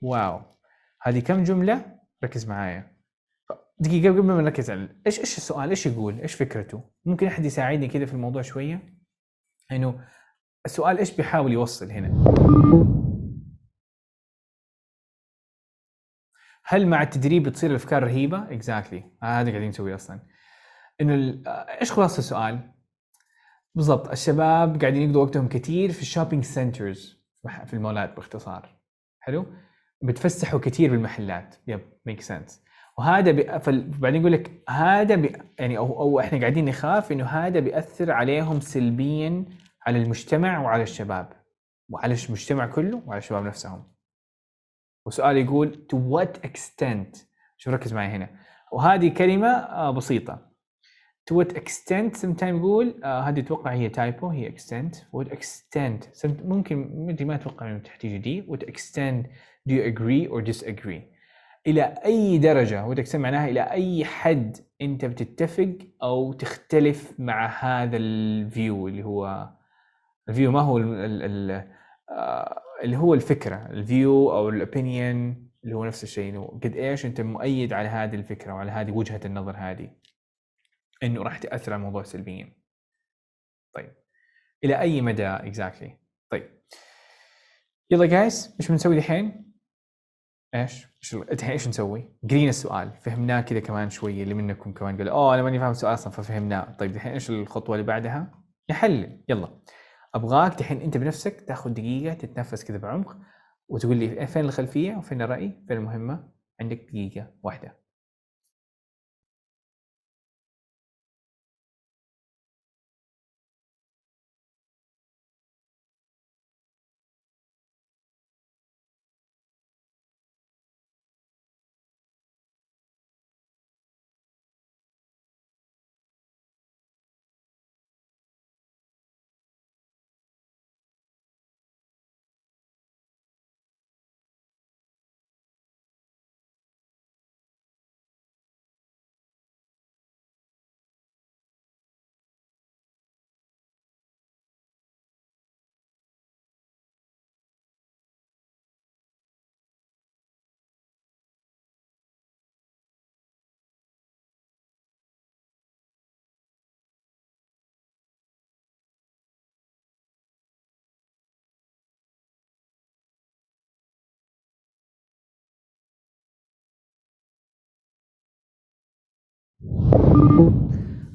Wow. هذه كم جملة؟ ركز معايا. دقيقة قبل ما نركز على ايش ايش السؤال؟ ايش يقول؟ ايش فكرته؟ ممكن احد يساعدني كذا في الموضوع شوية؟ انه يعني السؤال ايش بيحاول يوصل هنا؟ هل مع التدريب بتصير الافكار رهيبه؟ اكزاكتلي exactly. هذا اللي قاعدين نسويه اصلا. انه ايش خلاصه السؤال؟ بالضبط الشباب قاعدين يقضوا وقتهم كثير في الشوبينج سنترز في المولات باختصار. حلو؟ بتفسحوا كثير بالمحلات يب ميك سنس وهذا بي... فبعدين يقول لك هذا بي... يعني او او احنا قاعدين نخاف انه هذا بياثر عليهم سلبيا على المجتمع وعلى الشباب وعلى المجتمع كله وعلى الشباب نفسهم وسؤال يقول to what extent شوف ركز معي هنا وهذه كلمة آه، بسيطة to what extent sometimes يقول آه، هذه اتوقع هي تايبو هي extent what extent ممكن ما اتوقع انه تحتاج دي what extent do you agree or disagree الى اي درجة what extent معناها الى اي حد انت بتتفق او تختلف مع هذا الفيو اللي هو الفيو ما هو الـ ال ال آه، اللي هو الفكره الفيو او الاوبينيون اللي هو نفس الشيء انه قد ايش انت مؤيد على هذه الفكره وعلى هذه وجهه النظر هذه انه راح تاثر على الموضوع سلبيا طيب الى اي مدى اكزاكتلي exactly. طيب يلا جايز ايش بنسوي دحين ايش دحين ايش نسوي قرينا السؤال فهمناه كذا كمان شويه اللي منكم كمان قال اوه انا ماني فاهم السؤال اصلا ففهمناه طيب دحين ايش الخطوه اللي بعدها نحلل يلا ابغاك الحين انت بنفسك تاخذ دقيقه تتنفس كذا بعمق وتقول لي فين الخلفيه وفين الراي فين المهمه عندك دقيقه واحده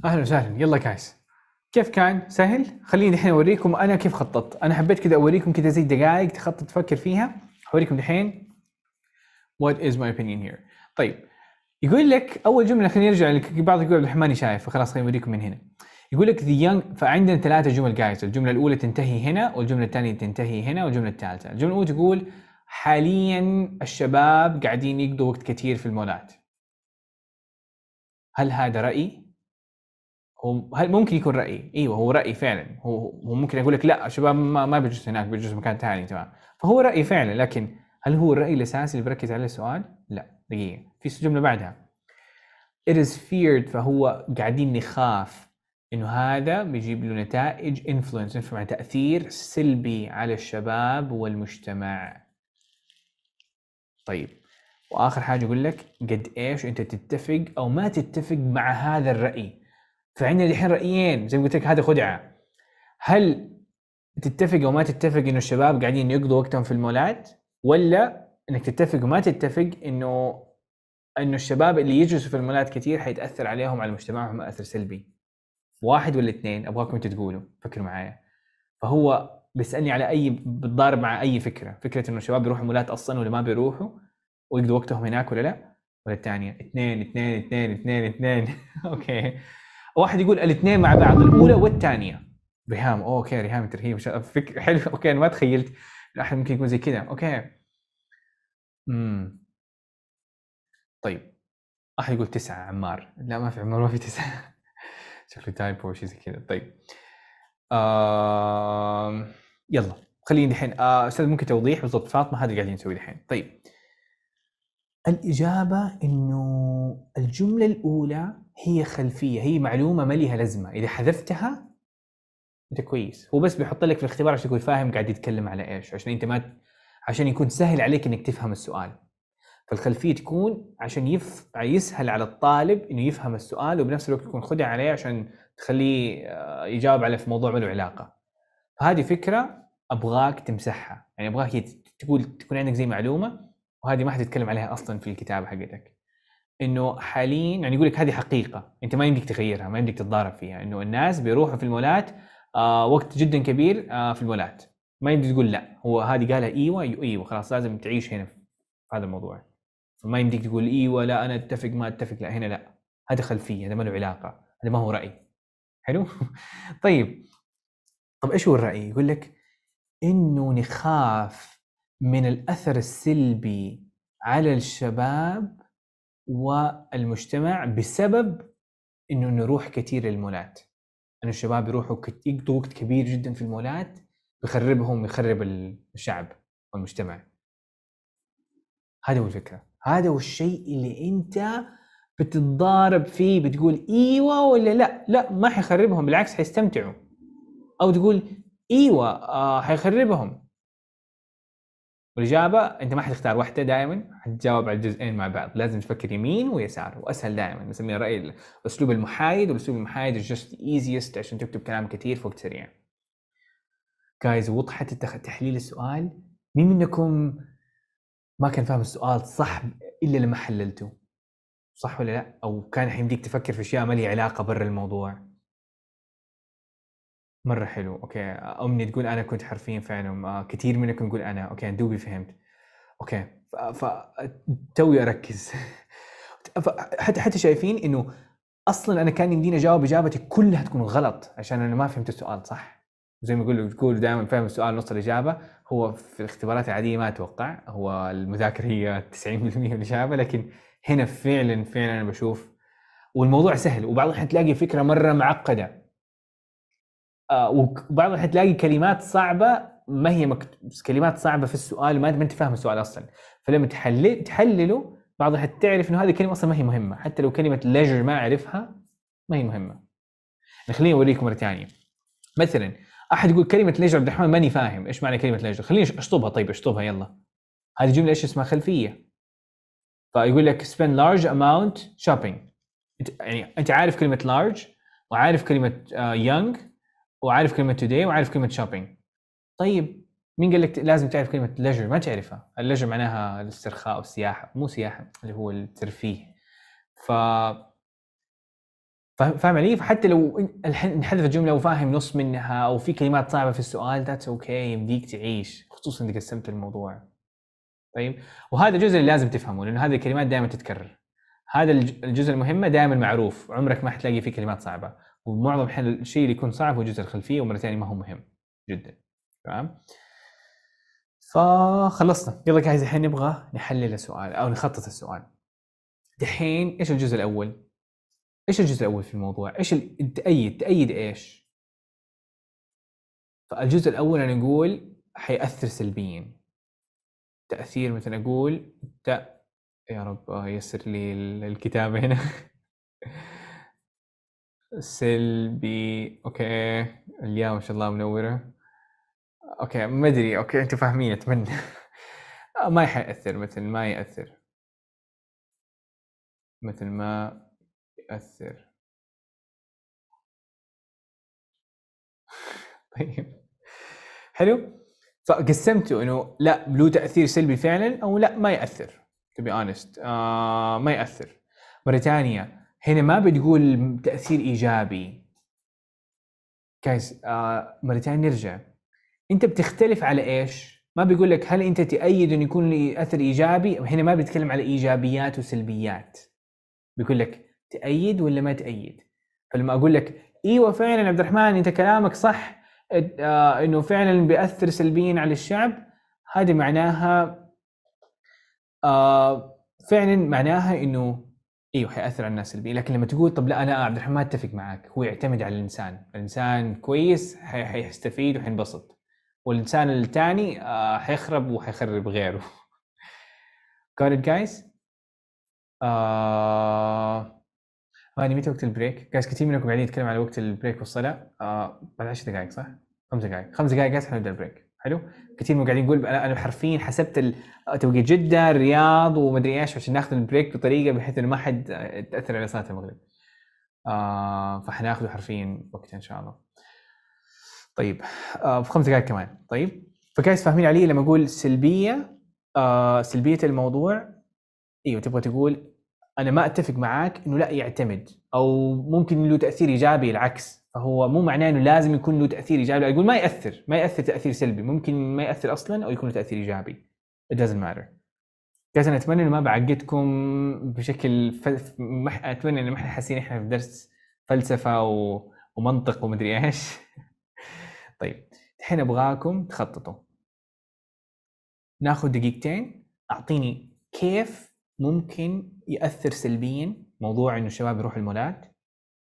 اهلا وسهلا يلا كايس كيف كان سهل خليني الحين اوريكم انا كيف خططت انا حبيت كذا اوريكم كذا زي دقائق تخطط تفكر فيها اوريكم الحين what is my opinion here طيب يقول لك اول جمله خليني ارجع بعض يقول عبد ماني شايف فخلاص خليني اوريكم من هنا يقول لك ذا young فعندنا ثلاثه جمل جايز الجمله الاولى تنتهي هنا والجمله الثانيه تنتهي هنا والجمله الثالثه الجمله الاولى تقول حاليا الشباب قاعدين يقضوا وقت كثير في المولات هل هذا رأي؟ هو هل ممكن يكون رأي؟ ايوه هو رأي فعلا هو, ممكن اقول لك لا شباب ما, ما بجوز هناك بجوز مكان ثاني تمام فهو رأي فعلا لكن هل هو الراي الاساسي اللي بركز عليه السؤال لا دقيقه في جمله بعدها it is feared فهو قاعدين نخاف انه هذا بيجيب له نتائج influence يعني تاثير سلبي على الشباب والمجتمع طيب واخر حاجه اقول لك قد ايش انت تتفق او ما تتفق مع هذا الراي فعندنا الحين رايين زي ما قلت لك هذا خدعه هل تتفق او ما تتفق انه الشباب قاعدين يقضوا وقتهم في المولات ولا انك تتفق وما تتفق انه انه الشباب اللي يجلسوا في المولات كثير حيتاثر عليهم على مجتمعهم اثر سلبي واحد ولا اثنين ابغاكم تقولوا فكروا معايا فهو بيسالني على اي بتضارب مع اي فكره فكره انه الشباب بيروحوا مولات اصلا ولا ما بيروحوا ويقضوا وقتهم هناك ولا لا؟ ولا الثانيه؟ اثنين اثنين اثنين اثنين اثنين اوكي واحد يقول الاثنين مع بعض الاولى والثانيه ريهام اوكي ريهام ترهيب فكره حلو اوكي انا ما تخيلت احد ممكن يكون زي كذا اوكي امم طيب احد يقول تسعه عمار لا ما في عمار ما في تسعه شكله او شيء زي كذا طيب آه... يلا خليني دحين آه، استاذ آه ممكن توضيح بالضبط فاطمه هذا اللي قاعدين نسويه دحين طيب الإجابة إنه الجملة الأولى هي خلفية هي معلومة ما لها لازمة إذا حذفتها أنت كويس هو بس بيحط لك في الاختبار عشان يكون فاهم قاعد يتكلم على إيش عشان أنت ما عشان يكون سهل عليك إنك تفهم السؤال فالخلفية تكون عشان يف... يسهل على الطالب إنه يفهم السؤال وبنفس الوقت يكون خدع عليه عشان تخليه آه، يجاوب على في موضوع ما له علاقة فهذه فكرة أبغاك تمسحها يعني أبغاك تقول تكون عندك زي معلومة وهذه ما حد يتكلم عليها اصلا في الكتاب حقتك انه حاليا يعني يقول لك هذه حقيقه انت ما يمديك تغيرها ما يمديك تتضارب فيها انه الناس بيروحوا في المولات آه وقت جدا كبير آه في المولات ما يمديك تقول لا هو هذه قالها ايوه ايوه خلاص لازم تعيش هنا في هذا الموضوع فما يمديك تقول ايوه لا انا اتفق ما اتفق لا هنا لا هذا خلفيه هذا ما له علاقه هذا ما هو راي حلو طيب طب ايش هو الراي يقول لك انه نخاف من الاثر السلبي على الشباب والمجتمع بسبب انه نروح كثير للمولات انه الشباب يروحوا يقضوا وقت كبير جدا في المولات بخربهم يخرب الشعب والمجتمع هذا هو الفكره هذا هو الشيء اللي انت بتتضارب فيه بتقول ايوه ولا لا لا ما حيخربهم بالعكس حيستمتعوا او تقول ايوه آه حيخربهم والاجابه انت ما حتختار واحده دائما حتجاوب على الجزئين مع بعض لازم تفكر يمين ويسار واسهل دائما نسميه راي الاسلوب المحايد والاسلوب المحايد is just easiest عشان تكتب كلام كثير في وقت سريع جايز وضحت تحليل السؤال مين منكم ما كان فاهم السؤال صح الا لما حللته صح ولا لا او كان حيمديك تفكر في اشياء ما لها علاقه برا الموضوع مره حلو اوكي امي تقول انا كنت حرفيا فعلا كثير منكم يقول انا اوكي دوبي فهمت اوكي فتوي اركز حتى حتى شايفين انه اصلا انا كان يمديني اجاوب اجابتي كلها تكون غلط عشان انا ما فهمت السؤال صح زي ما يقولوا تقول دائما فاهم السؤال نص الاجابه هو في الاختبارات العاديه ما اتوقع هو المذاكره هي 90% من الاجابه لكن هنا فعلا فعلا انا بشوف والموضوع سهل وبعض الاحيان تلاقي فكره مره معقده آه، وبعض الاحيان تلاقي كلمات صعبه ما هي مكتوب كلمات صعبه في السؤال ما انت فاهم السؤال اصلا فلما تحلل تحلله بعض الاحيان تعرف انه هذه الكلمه اصلا ما هي مهمه حتى لو كلمه ليجر ما اعرفها ما هي مهمه يعني خليني اوريكم مره ثانيه مثلا احد يقول كلمه ليجر عبد الرحمن ماني فاهم ايش معنى كلمه ليجر خليني اشطبها طيب اشطبها يلا هذه جمله ايش اسمها خلفيه فيقول لك spend large amount shopping يعني انت عارف كلمه large وعارف كلمه آه، young وعارف كلمه توداي وعارف كلمه شوبينج طيب مين قال لك لازم تعرف كلمه ليجر ما تعرفها الليجر معناها الاسترخاء والسياحه مو سياحه اللي هو الترفيه ف فاهم علي؟ فحتى لو انحذف الجمله وفاهم نص منها او في كلمات صعبه في السؤال ذاتس اوكي يمديك تعيش خصوصا اذا قسمت الموضوع. طيب؟ وهذا الجزء اللي لازم تفهمه لانه هذه الكلمات دائما تتكرر. هذا الجزء المهمه دائما معروف، عمرك ما حتلاقي فيه كلمات صعبه. ومعظم الحين الشيء اللي يكون صعب هو الجزء الخلفيه ومره ثانيه ما هو مهم جدا تمام فخلصنا يلا جايز الحين نبغى نحلل السؤال او نخطط السؤال دحين ايش الجزء الاول ايش الجزء الاول في الموضوع ايش ال... تأيد تأيد ايش فالجزء الاول انا اقول حيأثر سلبيا تأثير مثلا اقول ت يا رب آه، يسر لي الكتابة هنا سلبي اوكي اليوم ما شاء الله منوره اوكي ما ادري اوكي انتم فاهمين اتمنى ما حيأثر مثل ما يأثر مثل ما يأثر طيب حلو فقسمته انه لا له تاثير سلبي فعلا او لا ما ياثر to be honest آه، ما ياثر مره ثانيه هنا ما بتقول تاثير ايجابي كايز آه، مرتين نرجع انت بتختلف على ايش ما بيقول لك هل انت تأيد انه يكون لي اثر ايجابي هنا ما بيتكلم على ايجابيات وسلبيات بيقول لك تأيد ولا ما تأيد فلما اقول لك ايوه فعلا عبد الرحمن انت كلامك صح آه، انه فعلا بياثر سلبيا على الشعب هذه معناها آه، فعلا معناها انه ايوه حياثر على الناس سلبيا لكن لما تقول طب لا انا عبد الرحمن ما اتفق معك هو يعتمد على الانسان الانسان كويس حيستفيد وحينبسط والانسان الثاني آه، حيخرب وحيخرب غيره got it guys آه... هاني آه، متى وقت البريك؟ جايز كثير منكم قاعدين يتكلم على وقت البريك والصلاه آه... بعد 10 دقائق صح؟ خمس دقائق خمس دقائق جايز حنبدا البريك حلو كثير من قاعدين نقول انا حرفيا حسبت توقيت جده الرياض ومدري ايش عشان ناخذ البريك بطريقه بحيث انه ما حد تاثر على صلاه المغرب آه فحناخذه حرفيا وقت ان شاء الله طيب آه في خمس دقائق كمان طيب فكيف فاهمين علي لما اقول سلبيه آه سلبيه الموضوع ايوه تبغى تقول انا ما اتفق معاك انه لا يعتمد او ممكن له تاثير ايجابي العكس فهو مو معناه انه لازم يكون له تاثير ايجابي لا يقول ما ياثر ما ياثر تاثير سلبي ممكن ما ياثر اصلا او يكون له تاثير ايجابي it doesn't matter جاز انا اتمنى انه ما بعقدكم بشكل فلف... مح... اتمنى انه ما احنا حاسين احنا في درس فلسفه و... ومنطق ومدري ايش طيب الحين ابغاكم تخططوا ناخذ دقيقتين اعطيني كيف ممكن ياثر سلبيا موضوع انه الشباب يروحوا المولات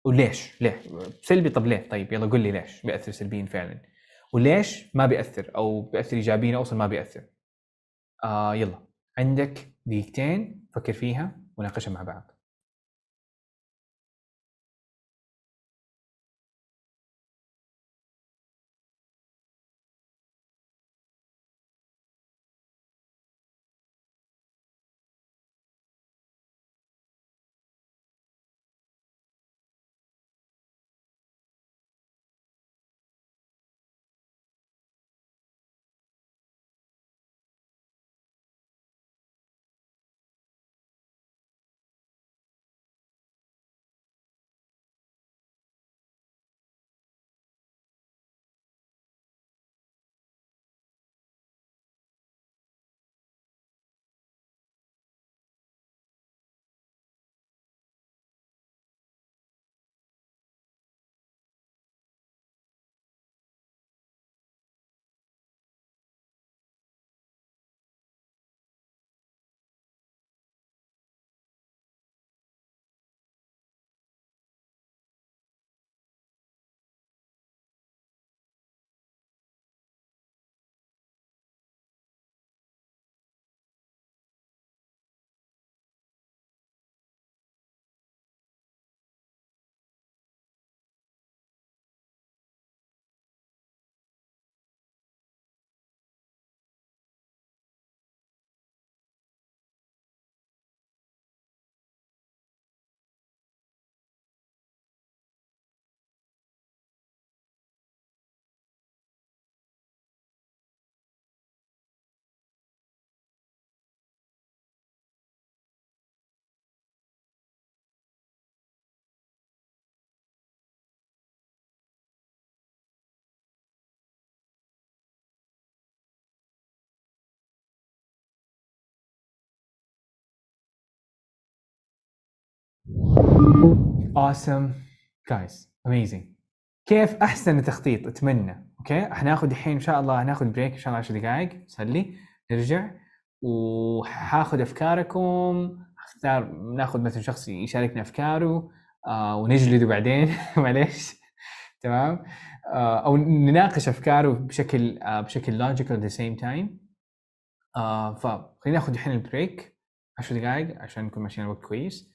وليش؟ ليه؟ سلبي طب ليه؟ طيب يلا قول لي ليش بياثر سلبيا فعلا؟ وليش ما بياثر او بياثر ايجابيا او اصلا ما بياثر؟ آه يلا عندك دقيقتين فكر فيها وناقشها مع بعض. awesome guys amazing كيف احسن تخطيط اتمنى اوكي حناخذ الحين ان شاء الله هناخذ بريك ان شاء الله 10 دقائق صلي نرجع وحاخذ افكاركم اختار ناخذ مثلا شخص يشاركنا افكاره آه ونجلده بعدين معليش تمام آه او نناقش افكاره بشكل آه بشكل لوجيكال ذا سيم تايم فخلينا ناخذ الحين البريك 10 دقائق عشان نكون ماشيين الوقت كويس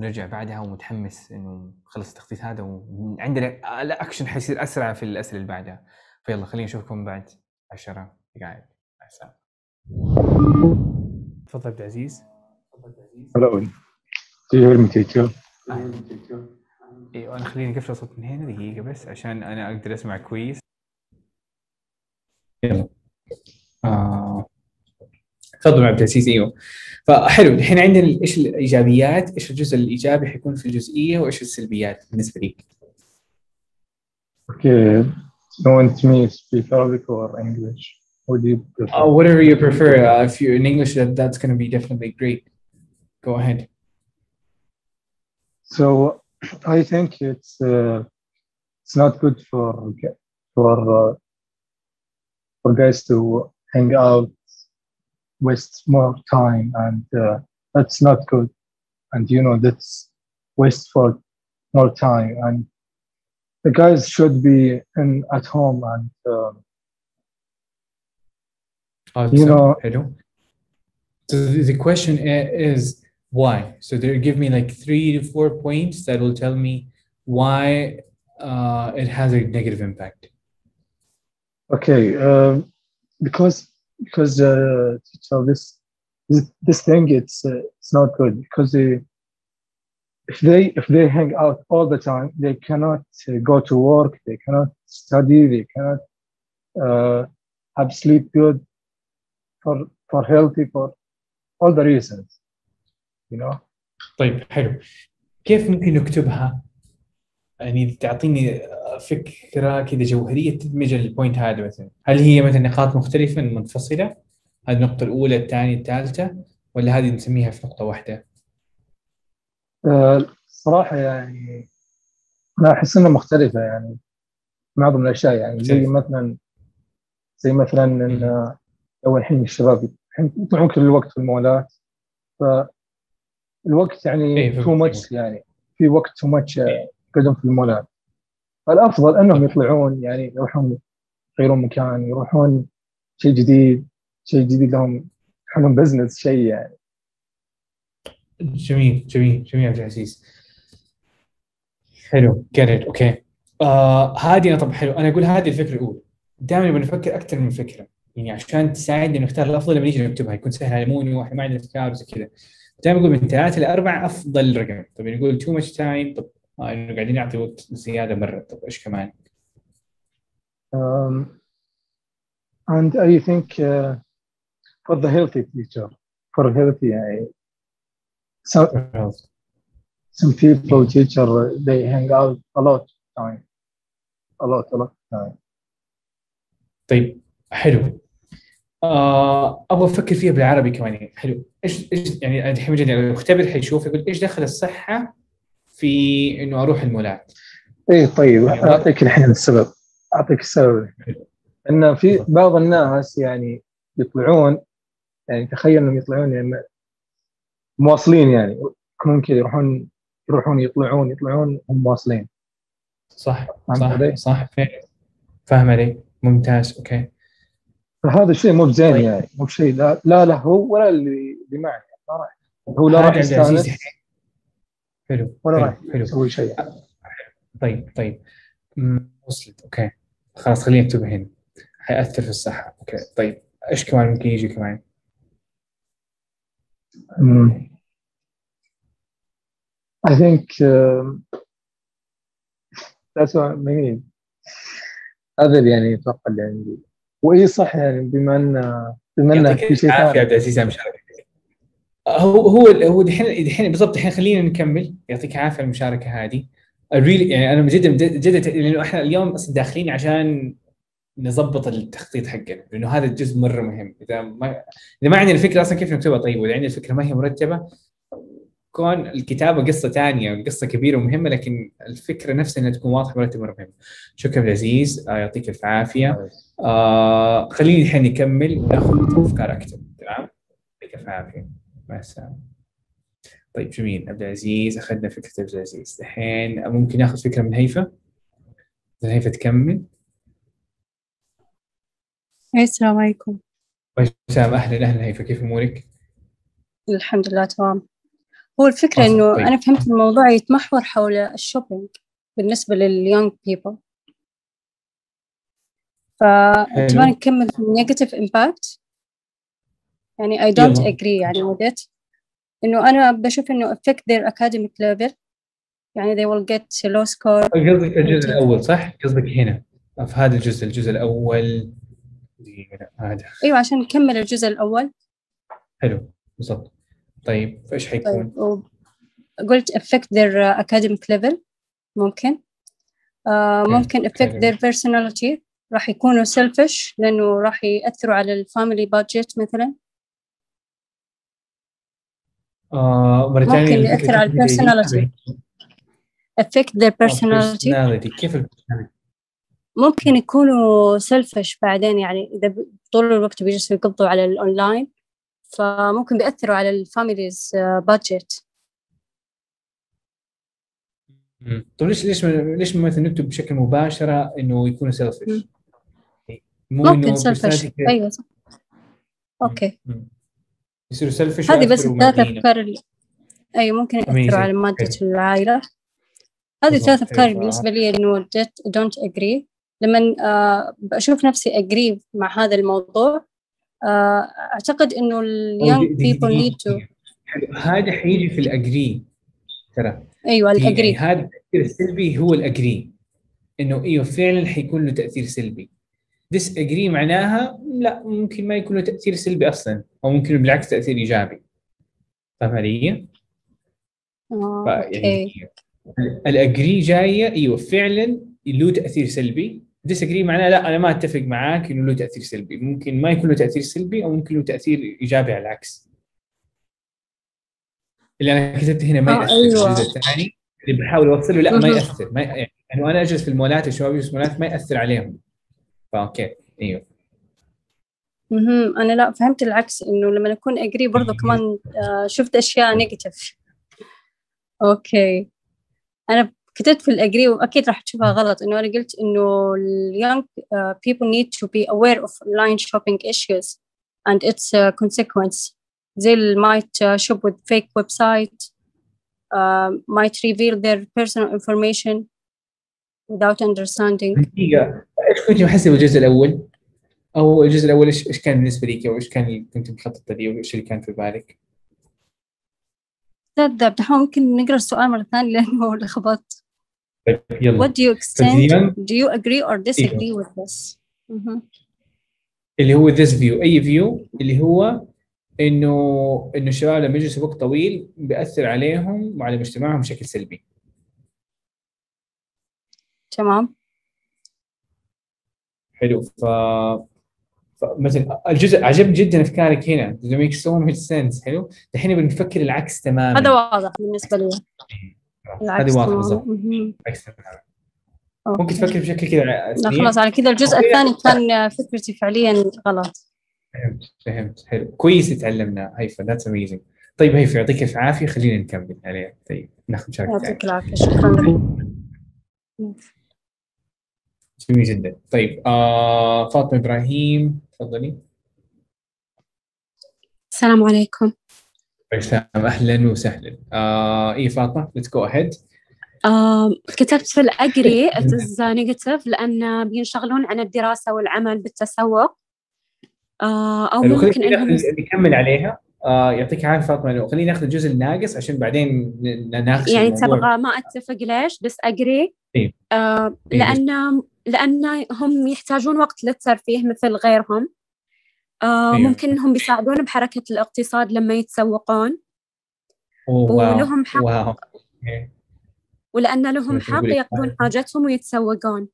ونرجع بعدها ومتحمس انه خلص التخطيط هذا وعندنا الاكشن حيصير اسرع في الاسئله اللي بعدها فيلا خلينا نشوفكم بعد 10 دقائق مع السلامه تفضل عبد العزيز تفضل عبد العزيز هلا ايوه انا خليني اقفل الصوت من هنا دقيقه بس عشان انا اقدر اسمع كويس يلا آه. تفضل عبد العزيز ايوه فحلو الحين عندنا ايش الايجابيات ايش الجزء الايجابي حيكون في الجزئيه وايش السلبيات بالنسبه لي اوكي You want me to speak Arabic or English? What do you prefer? Uh, whatever you prefer. Uh, if you're in English, that, that's going to be definitely great. Go ahead. So I think it's uh, it's not good for for uh, for guys to hang out waste more time and uh, that's not good and you know that's wasteful more time and the guys should be in at home and uh, you know so the question is why so they give me like three to four points that will tell me why uh, it has a negative impact okay um, because because uh, so this this, this thing it's uh, it's not good because they if they if they hang out all the time they cannot uh, go to work they cannot study they cannot uh, have sleep good for for healthy for all the reasons you know طيب حلو كيف ممكن نكتبها يعني تعطيني فكره كذا جوهريه تدمج البوينت هذا مثلا هل هي مثلا نقاط مختلفه منفصله هذه النقطه الاولى الثانيه الثالثه ولا هذه نسميها في نقطه واحده؟ أه، صراحه يعني انا احس انها مختلفه يعني معظم الاشياء يعني زي مثلا زي مثلا ان لو الحين الشباب يطلعون كل الوقت في المولات فالوقت يعني إيه، تو ماتش يعني في وقت تو ماتش مركزهم في المولات فالافضل انهم يطلعون يعني يروحون يغيرون مكان يروحون شيء جديد شيء جديد لهم يحلون بزنس شيء يعني جميل جميل جميل عبد العزيز حلو جيت اوكي آه هذه طب حلو انا اقول هذه الفكره الاولى دائما بنفكر اكثر من فكره يعني عشان تساعدنا نختار الافضل لما نيجي نكتبها يكون سهل على مو انه احنا ما عندنا افكار وزي كذا دائما اقول من ثلاثه لاربعه افضل رقم طب نقول تو ماتش تايم طب آه، انه قاعدين يعطي وقت زياده مره طب ايش كمان؟ Um, and I think uh, for the healthy future, for healthy, I, uh, so, some people, teacher, they hang out a lot time, a lot, a lot time. طيب حلو آه، ابغى افكر فيها بالعربي كمان حلو ايش ايش يعني الحين يعني المختبر حيشوف يقول ايش دخل الصحه في انه اروح المولات ايه طيب يعني اعطيك الحين السبب اعطيك السبب ان في بعض الناس يعني يطلعون يعني تخيل انهم يطلعون يعني مواصلين يعني يكونون كذا يروحون يروحون يطلعون يطلعون هم مواصلين صح صح علي؟ صح فاهم علي ممتاز اوكي فهذا الشيء مو بزين طيب. يعني مو بشيء لا لا له ولا اللي معه ما راح هو لا راح يستانس حلو ولا حلو يسوي شيء طيب طيب وصلت اوكي خلاص خليني اكتبها هنا حيأثر في الصحة اوكي طيب ايش كمان ممكن يجي كمان؟ I think uh, that's what I mean. هذا اللي يعني اتوقع اللي عندي واي صح يعني بما ان بما ان في شيء ثاني العافيه عبد العزيز على مشاركتك آه، هو هو هو دحين دحين بالضبط الحين خلينا نكمل يعطيك العافيه المشاركه هذه الريل يعني انا جدا جدا لانه احنا اليوم اصلا داخلين عشان نظبط التخطيط حقنا لانه هذا الجزء مره مهم اذا ما اذا ما عندنا الفكره اصلا كيف نكتبها طيب واذا عندنا الفكره ما هي مرتبه كون الكتابه قصه ثانيه قصه كبيره ومهمه لكن الفكره نفسها انها تكون واضحه مرتبه مره مهمه شكرا عزيز آه يعطيك الف عافيه آه خليني الحين نكمل ناخذ افكار اكثر تمام يعطيك الف عافيه مع السلامة طيب جميل عبد العزيز اخذنا فكرة عبد العزيز الحين ممكن ناخذ فكرة من هيفا هيفا تكمل إيه، السلام عليكم وسام اهلا اهلا هيفا كيف امورك؟ الحمد لله تمام هو الفكرة إنه طيب. أنا فهمت الموضوع يتمحور حول الشوبينج بالنسبة لليونج بيبل فنبغى نكمل في النيجاتيف امباكت يعني I don't yeah. agree يعني with it إنه أنا بشوف إنه affect their academic level يعني they will get low score طيب، قصدك الجزء الأول صح؟ قصدك هنا في هذا الجزء الجزء الأول هذا أيوه عشان نكمل الجزء الأول حلو بالضبط طيب فايش حيكون؟ طيب. قلت affect their academic level ممكن آه ممكن affect their personality راح يكونوا selfish لأنه راح يأثروا على الفاميلي budget مثلا آه، ممكن ياثر على البيرسوناليتي affect their آه، personality كيف ممكن يكونوا سلفش بعدين يعني اذا طول الوقت بيجلسوا يقضوا على الاونلاين فممكن بيأثروا على الفاميليز آه، بادجت طيب ليش ليش ليش مثلا نكتب بشكل مباشر انه يكون سيلفش؟ ممكن سيلفش ايوه صح اوكي مم. يصيروا سيلفش هذه بس ثلاث افكار اي ممكن ياثروا على ماده العائله هذه ثلاث افكار أيوة. بالنسبه لي انه دونت اجري لما اشوف نفسي اجري مع هذا الموضوع آه، اعتقد انه اليونج بيبول نيد تو هذا حيجي في الاجري ترى ايوه الاجري يعني هذا التاثير السلبي هو الاجري انه ايوه فعلا حيكون له تاثير سلبي ديس اجري معناها لا ممكن ما يكون له تاثير سلبي اصلا او ممكن بالعكس تاثير ايجابي فاهم علي؟ آه، يعني الاجري جايه ايوه فعلا له تاثير سلبي ديس اجري معناها لا انا ما اتفق معاك انه له تاثير سلبي ممكن ما يكون له تاثير سلبي او ممكن له تاثير ايجابي على العكس اللي انا كتبت هنا ما آه، ياثر أيوة. الثاني اللي بحاول اوصله لا ما ياثر ما يعني انا اجلس في المولات الشباب يجلسوا في المولات ما ياثر عليهم فاوكي ايوه اها انا لا فهمت العكس انه لما اكون اجري برضو كمان شفت اشياء نيجاتيف اوكي انا كتبت في الاجري واكيد راح تشوفها غلط انه انا قلت انه young people need to be aware of online shopping issues and its consequence they might shop with fake website uh, might reveal their personal information without understanding دقيقة ايش كنت محسبة الجزء الأول؟ أو الجزء الأول ايش ايش كان بالنسبة لك أو ايش كان اللي كنت مخططة ليه وايش اللي كان في بالك؟ استاذ عبد ممكن نقرا السؤال مرة ثانية لأنه لخبطت طيب يلا What do you extend? Do you agree or disagree with this? Mm-hmm. اللي هو this view أي view اللي هو انه انه الشباب لما يجلسوا وقت طويل بياثر عليهم وعلى مجتمعهم بشكل سلبي. تمام حلو ف مثلا الجزء عجبني جدا افكارك هنا ميك سو ماتش سنس حلو الحين بنفكر العكس تماما هذا واضح بالنسبه لي هذه واضحه بالضبط ممكن تفكر بشكل كذا خلاص على كذا الجزء الثاني كان فكرتي فعليا غلط فهمت فهمت حلو كويس تعلمنا هيفا ذاتس اميزنج طيب هيفا يعطيك الف عافيه خلينا نكمل عليه طيب ناخذ مشاركه يعطيك العافيه شكرا جميل جدا طيب آه فاطمه ابراهيم تفضلي السلام عليكم السلام طيب، اهلا وسهلا آه اي فاطمه ليتس جو اهيد كتبت في الاجري اتز نيجاتيف لان بينشغلون عن الدراسه والعمل بالتسوق آه او ممكن انهم يعني نكمل عليها آه يعطيك عافيه فاطمه خلينا ناخذ الجزء الناقص عشان بعدين نناقش يعني تبغى ما اتفق ليش بس اجري إيه. آه إيه، لأن لأن هم يحتاجون وقت للترفيه مثل غيرهم آه إيه. ممكن أنهم بيساعدون بحركة الاقتصاد لما يتسوقون ولهم حق واو. إيه. ولأن لهم حق يقضون حاجتهم ويتسوقون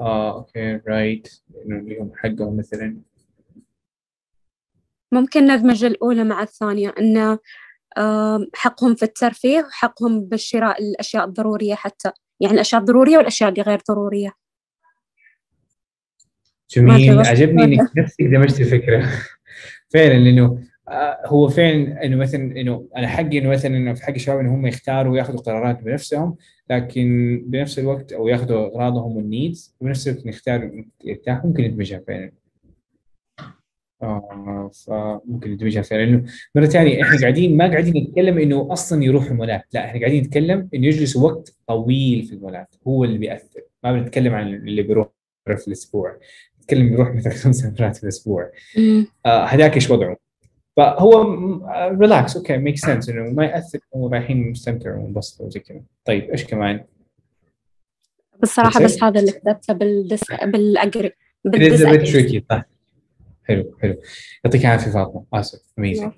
اه اوكي رايت لهم حقهم مثلا ممكن ندمج الأولى مع الثانية أن آه، حقهم في الترفيه وحقهم بشراء الأشياء الضرورية حتى يعني الأشياء الضرورية والأشياء اللي غير ضرورية جميل عجبني انك نفسك دمجتي الفكره فعلا لانه آه، هو فعلا انه مثلا انه انا حقي انه مثلا انه في حق الشباب انه هم يختاروا وياخذوا قرارات بنفسهم لكن بنفس الوقت او ياخذوا اغراضهم والنيدز وبنفس الوقت نختار يرتاح ممكن ندمجها فعلا اه فممكن ندمجها فعلا لانه مره ثانيه احنا قاعدين ما قاعدين نتكلم انه اصلا يروح المولات لا احنا قاعدين نتكلم انه يجلس وقت طويل في المولات هو اللي بياثر ما بنتكلم عن اللي بيروح في الاسبوع نتكلم بيروح مثلا خمس مرات في الاسبوع آه، هذاك آه ايش وضعه فهو ريلاكس اوكي ميك سنس انه ما ياثر هم رايحين مستمتع ومنبسط وزي كذا طيب ايش كمان؟ بس بس هذا اللي كتبته بالدس بالاجري بالدس حلو حلو يعطيك العافيه فاطمه اسف اميزنج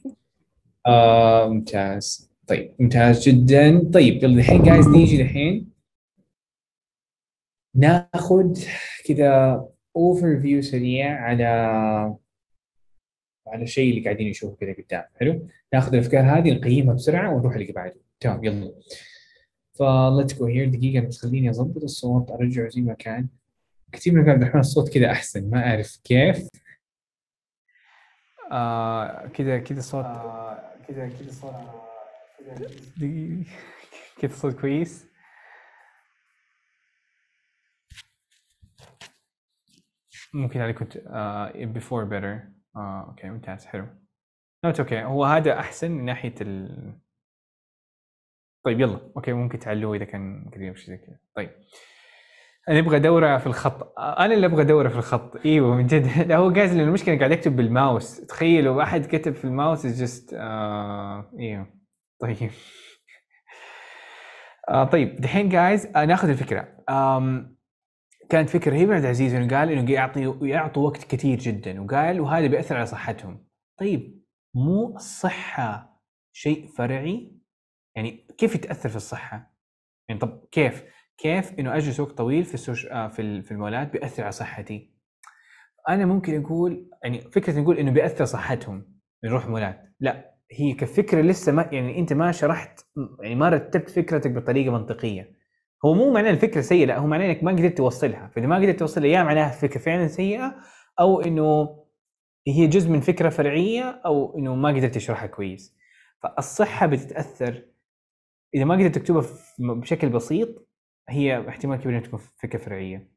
آه، ممتاز طيب ممتاز جدا طيب يلا الحين جايز نيجي الحين ناخذ كذا اوفر فيو سريع على على الشيء اللي قاعدين نشوفه كذا قدام حلو ناخذ الافكار هذه نقيمها بسرعه ونروح اللي بعده تمام يلا فليتس جو هير دقيقه بس خليني اضبط الصوت ارجعه زي ما كان كثير من الصوت كذا احسن ما اعرف كيف آه كده كده صوت كذا آه، كده كده صوت دقيقة آه، كده صوت كويس ممكن انا كنت uh, before better uh, اوكي ممتاز حلو نوت اوكي هو هذا احسن من ناحيه ال طيب يلا اوكي ممكن تعلوه اذا كان قريب شيء زي كذا طيب انا ابغى في الخط انا اللي ابغى دوره في الخط ايوه من جد لا هو جايز لان المشكله قاعد اكتب بالماوس تخيلوا احد كتب في الماوس جست آه... ايوه طيب آه طيب دحين جايز آه ناخذ الفكره آم كانت فكره رهيبه عبد العزيز انه قال انه يعطي يعطوا وقت كثير جدا وقال وهذا بياثر على صحتهم طيب مو الصحه شيء فرعي يعني كيف يتاثر في الصحه يعني طب كيف كيف انه اجلس وقت طويل في السوش... آه، في في المولات بياثر على صحتي انا ممكن اقول يعني فكره نقول انه بياثر صحتهم نروح مولات لا هي كفكره لسه ما يعني انت ما شرحت يعني ما رتبت فكرتك بطريقه منطقيه هو مو معناه الفكره سيئه لا هو معناه انك ما قدرت توصلها فاذا ما قدرت توصلها يا معناها الفكره فعلا سيئه او انه هي جزء من فكره فرعيه او انه ما قدرت تشرحها كويس فالصحه بتتاثر اذا ما قدرت تكتبها بشكل بسيط هي احتمال كبير انها تكون فكره فرعيه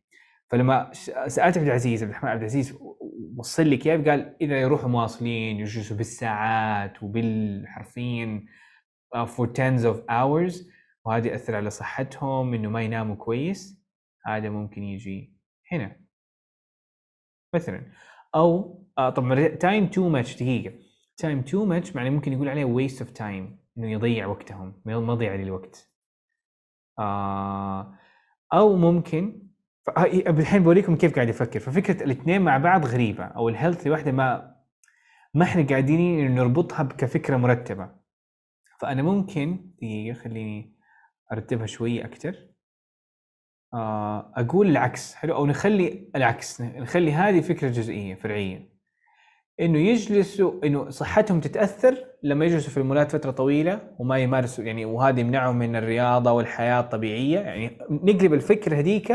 فلما سالت عبد العزيز عبد الرحمن عبد العزيز وصل لي كيف قال اذا يروحوا مواصلين يجلسوا بالساعات وبالحرفين uh, for tens of hours وهذا ياثر على صحتهم انه ما يناموا كويس هذا ممكن يجي هنا مثلا او طبعا تايم تو ماتش دقيقه تايم تو ماتش يعني ممكن يقول عليه ويست اوف تايم انه يضيع وقتهم مضيعه للوقت آه، او ممكن آه، إيه، الحين بوريكم كيف قاعد يفكر ففكره الاثنين مع بعض غريبه او الهيلثي واحده ما ما احنا قاعدين نربطها كفكره مرتبه فانا ممكن دقيقه خليني ارتبها شويه اكثر آه، اقول العكس حلو او نخلي العكس نخلي هذه فكره جزئيه فرعيه انه يجلسوا انه صحتهم تتاثر لما يجلسوا في المولات فتره طويله وما يمارسوا يعني وهذا يمنعهم من الرياضه والحياه الطبيعيه يعني نقلب الفكره هذيك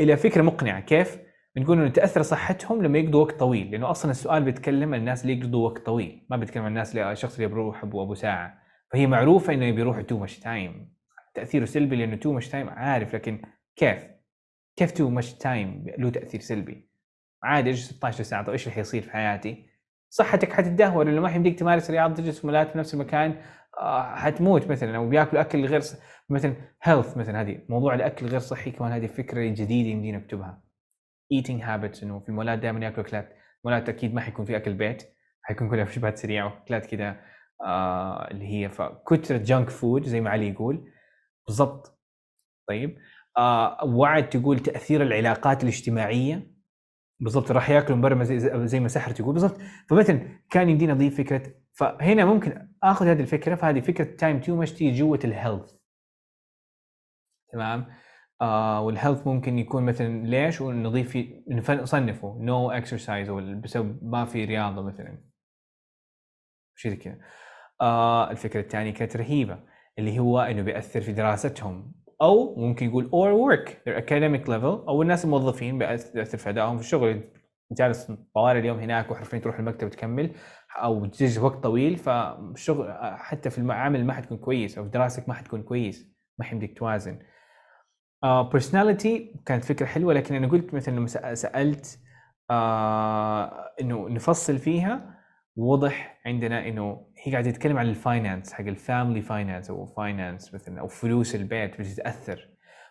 الى فكره مقنعه كيف؟ بنقول انه تاثر صحتهم لما يقضوا وقت طويل لانه اصلا السؤال بيتكلم عن الناس اللي يقضوا وقت طويل ما بيتكلم عن الناس اللي الشخص اللي بيروح ابو ابو ساعه فهي معروفه انه بيروح تو ماتش تايم تاثيره سلبي لانه تو ماتش تايم عارف لكن كيف؟ كيف تو ماتش تايم له تاثير سلبي؟ عادي اجلس 16 ساعه طيب ايش اللي حيصير في حياتي؟ صحتك حتتدهور لانه ما حيمديك تمارس رياضه تجلس مولات في نفس المكان آه، حتموت مثلا او بياكلوا اكل غير صح... مثلا هيلث مثلا هذه موضوع الاكل غير صحي كمان هذه فكره جديده يمدينا نكتبها ايتنج هابتس انه في المولات دائما ياكلوا اكلات مولات اكيد ما حيكون في اكل بيت حيكون كلها في شبهات سريعه واكلات كذا آه اللي هي فكثره جانك فود زي ما علي يقول بالضبط طيب آه وعد تقول تاثير العلاقات الاجتماعيه بالضبط راح ياكلوا مبرمج زي, زي ما سحر تقول بالضبط فمثلا كان يمدينا نضيف فكره فهنا ممكن اخذ هذه الفكره فهذه فكره تايم تو ماتش تيجي جوه الهيلث تمام آه والهيلث ممكن يكون مثلا ليش ونضيف نصنفه نو no اكسرسايز بسبب ما في رياضه مثلا شيء كذا آه الفكره الثانيه كانت رهيبه اللي هو انه بياثر في دراستهم او ممكن يقول اور ورك their academic level او الناس الموظفين بيأثر في ادائهم في الشغل انت جالس طوال اليوم هناك وحرفيا تروح المكتب تكمل او تجلس وقت طويل فالشغل حتى في المعامل ما حتكون كويس او في دراستك ما حتكون كويس ما حيمديك توازن بيرسوناليتي آه، uh, كانت فكره حلوه لكن انا قلت مثلا لما سالت uh, انه نفصل فيها وضح عندنا انه هي قاعده تتكلم عن الفاينانس حق الفاميلي فاينانس او فاينانس مثلا او فلوس البيت بتتاثر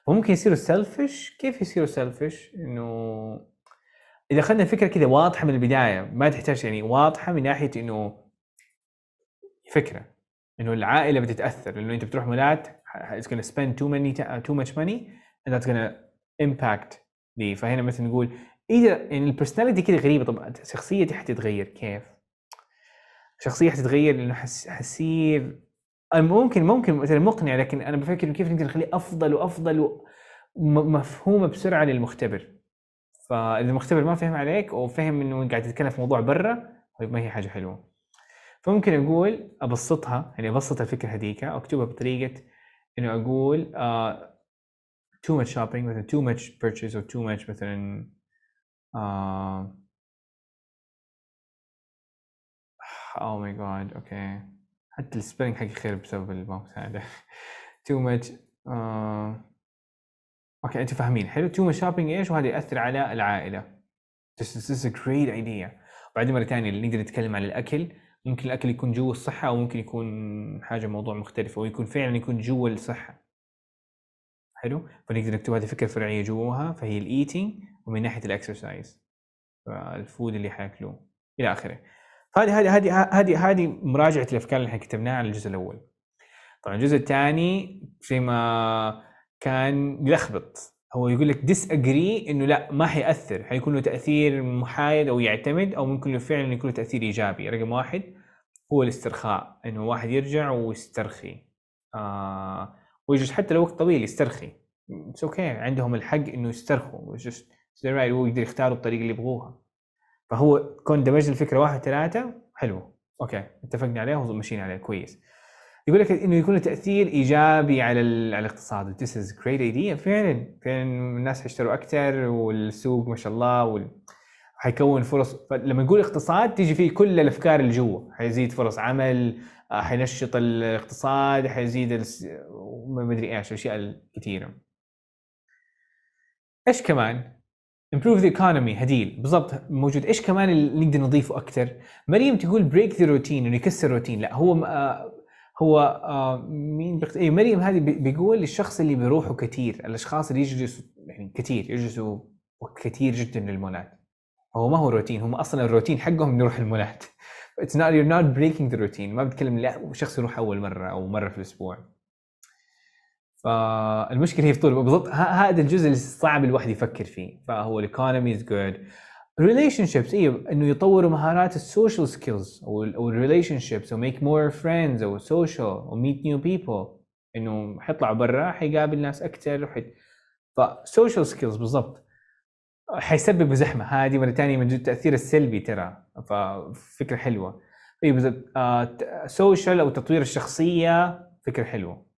فممكن يصيروا سيلفش كيف يصيروا سيلفش انه اذا اخذنا الفكره كذا واضحه من البدايه ما تحتاج يعني واضحه من ناحيه انه فكره انه العائله بتتاثر لانه انت بتروح مولات it's gonna spend too many too much money and that's gonna impact فهنا مثلا نقول اذا يعني البرسوناليتي كذا غريبه طب شخصيتي حتتغير كيف؟ شخصيه حتتغير لانه حس... حسير ممكن ممكن مثلا مقنع لكن انا بفكر كيف نقدر نخليه افضل وافضل ومفهومه بسرعه للمختبر فاذا المختبر ما فهم عليك وفهم انه قاعد تتكلم في موضوع برا طيب ما هي حاجه حلوه فممكن اقول ابسطها يعني ابسط الفكره هذيك اكتبها بطريقه انه اقول uh, too much shopping مثلا too much purchase او too much مثلا uh, اوه ماي جاد اوكي حتى السبيلنج حقي خير بسبب هذا تو ماتش اوكي انتم فاهمين حلو تو ماتش شوبينج ايش وهذا ياثر على العائله This, is a great idea بعدين مره ثانيه نقدر نتكلم عن الاكل ممكن الاكل يكون جوا الصحه او ممكن يكون حاجه موضوع مختلف او يكون فعلا يكون جوا الصحه حلو فنقدر نكتب هذه فكره فرعيه جواها فهي الايتينج ومن ناحيه الاكسرسايز فالفود اللي حياكلوه الى اخره فهذه هذه هذه هذه هذه مراجعه الافكار اللي احنا كتبناها على الجزء الاول طبعا الجزء الثاني زي ما كان يلخبط هو يقول لك ديس اجري انه لا ما حيأثر حيكون له تاثير محايد او يعتمد او ممكن له فعلا يكون له تاثير ايجابي رقم واحد هو الاسترخاء انه واحد يرجع ويسترخي آه ويجلس حتى لو وقت طويل يسترخي اتس اوكي okay. عندهم الحق انه يسترخوا ويقدروا يختاروا الطريقه اللي يبغوها فهو كون دمجنا الفكره واحد ثلاثه حلو اوكي اتفقنا عليه ومشينا عليه كويس يقول لك انه يكون تاثير ايجابي على الاقتصاد this is great idea فعلا فعلا الناس حيشتروا اكثر والسوق ما شاء الله وال... حيكون فرص فلما نقول اقتصاد تيجي فيه كل الافكار اللي جوا حيزيد فرص عمل آه، حينشط الاقتصاد حيزيد الس... ما ادري ايش اشياء كثيره ايش كمان امبروف ذا ايكونومي هديل بالضبط موجود ايش كمان اللي نقدر نضيفه اكثر مريم تقول بريك ذا روتين انه يكسر روتين لا هو آه هو آه مين بقت... اي مريم هذه بيقول للشخص اللي بيروحوا كثير الاشخاص اللي يجلسوا يعني كثير يجلسوا كثير جدا للمولات هو ما هو روتين هم اصلا الروتين حقهم انه يروح المولات اتس نوت يور نوت بريكنج ذا روتين ما بتكلم لا شخص يروح اول مره او مره في الاسبوع فالمشكله هي في طول بالضبط هذا الجزء اللي صعب الواحد يفكر فيه فهو الايكونومي از جود ريليشن شيبس ايوه انه يطوروا مهارات السوشيال سكيلز او الريليشن شيبس او ميك مور فريندز او سوشيال او ميت نيو بيبل انه حيطلع برا حيقابل ناس اكثر وحيت فسوشيال سكيلز بالضبط حيسبب زحمه هذه مره ثانيه من التاثير السلبي ترى ففكره حلوه ايوه بالضبط سوشيال آه، او تطوير الشخصيه فكره حلوه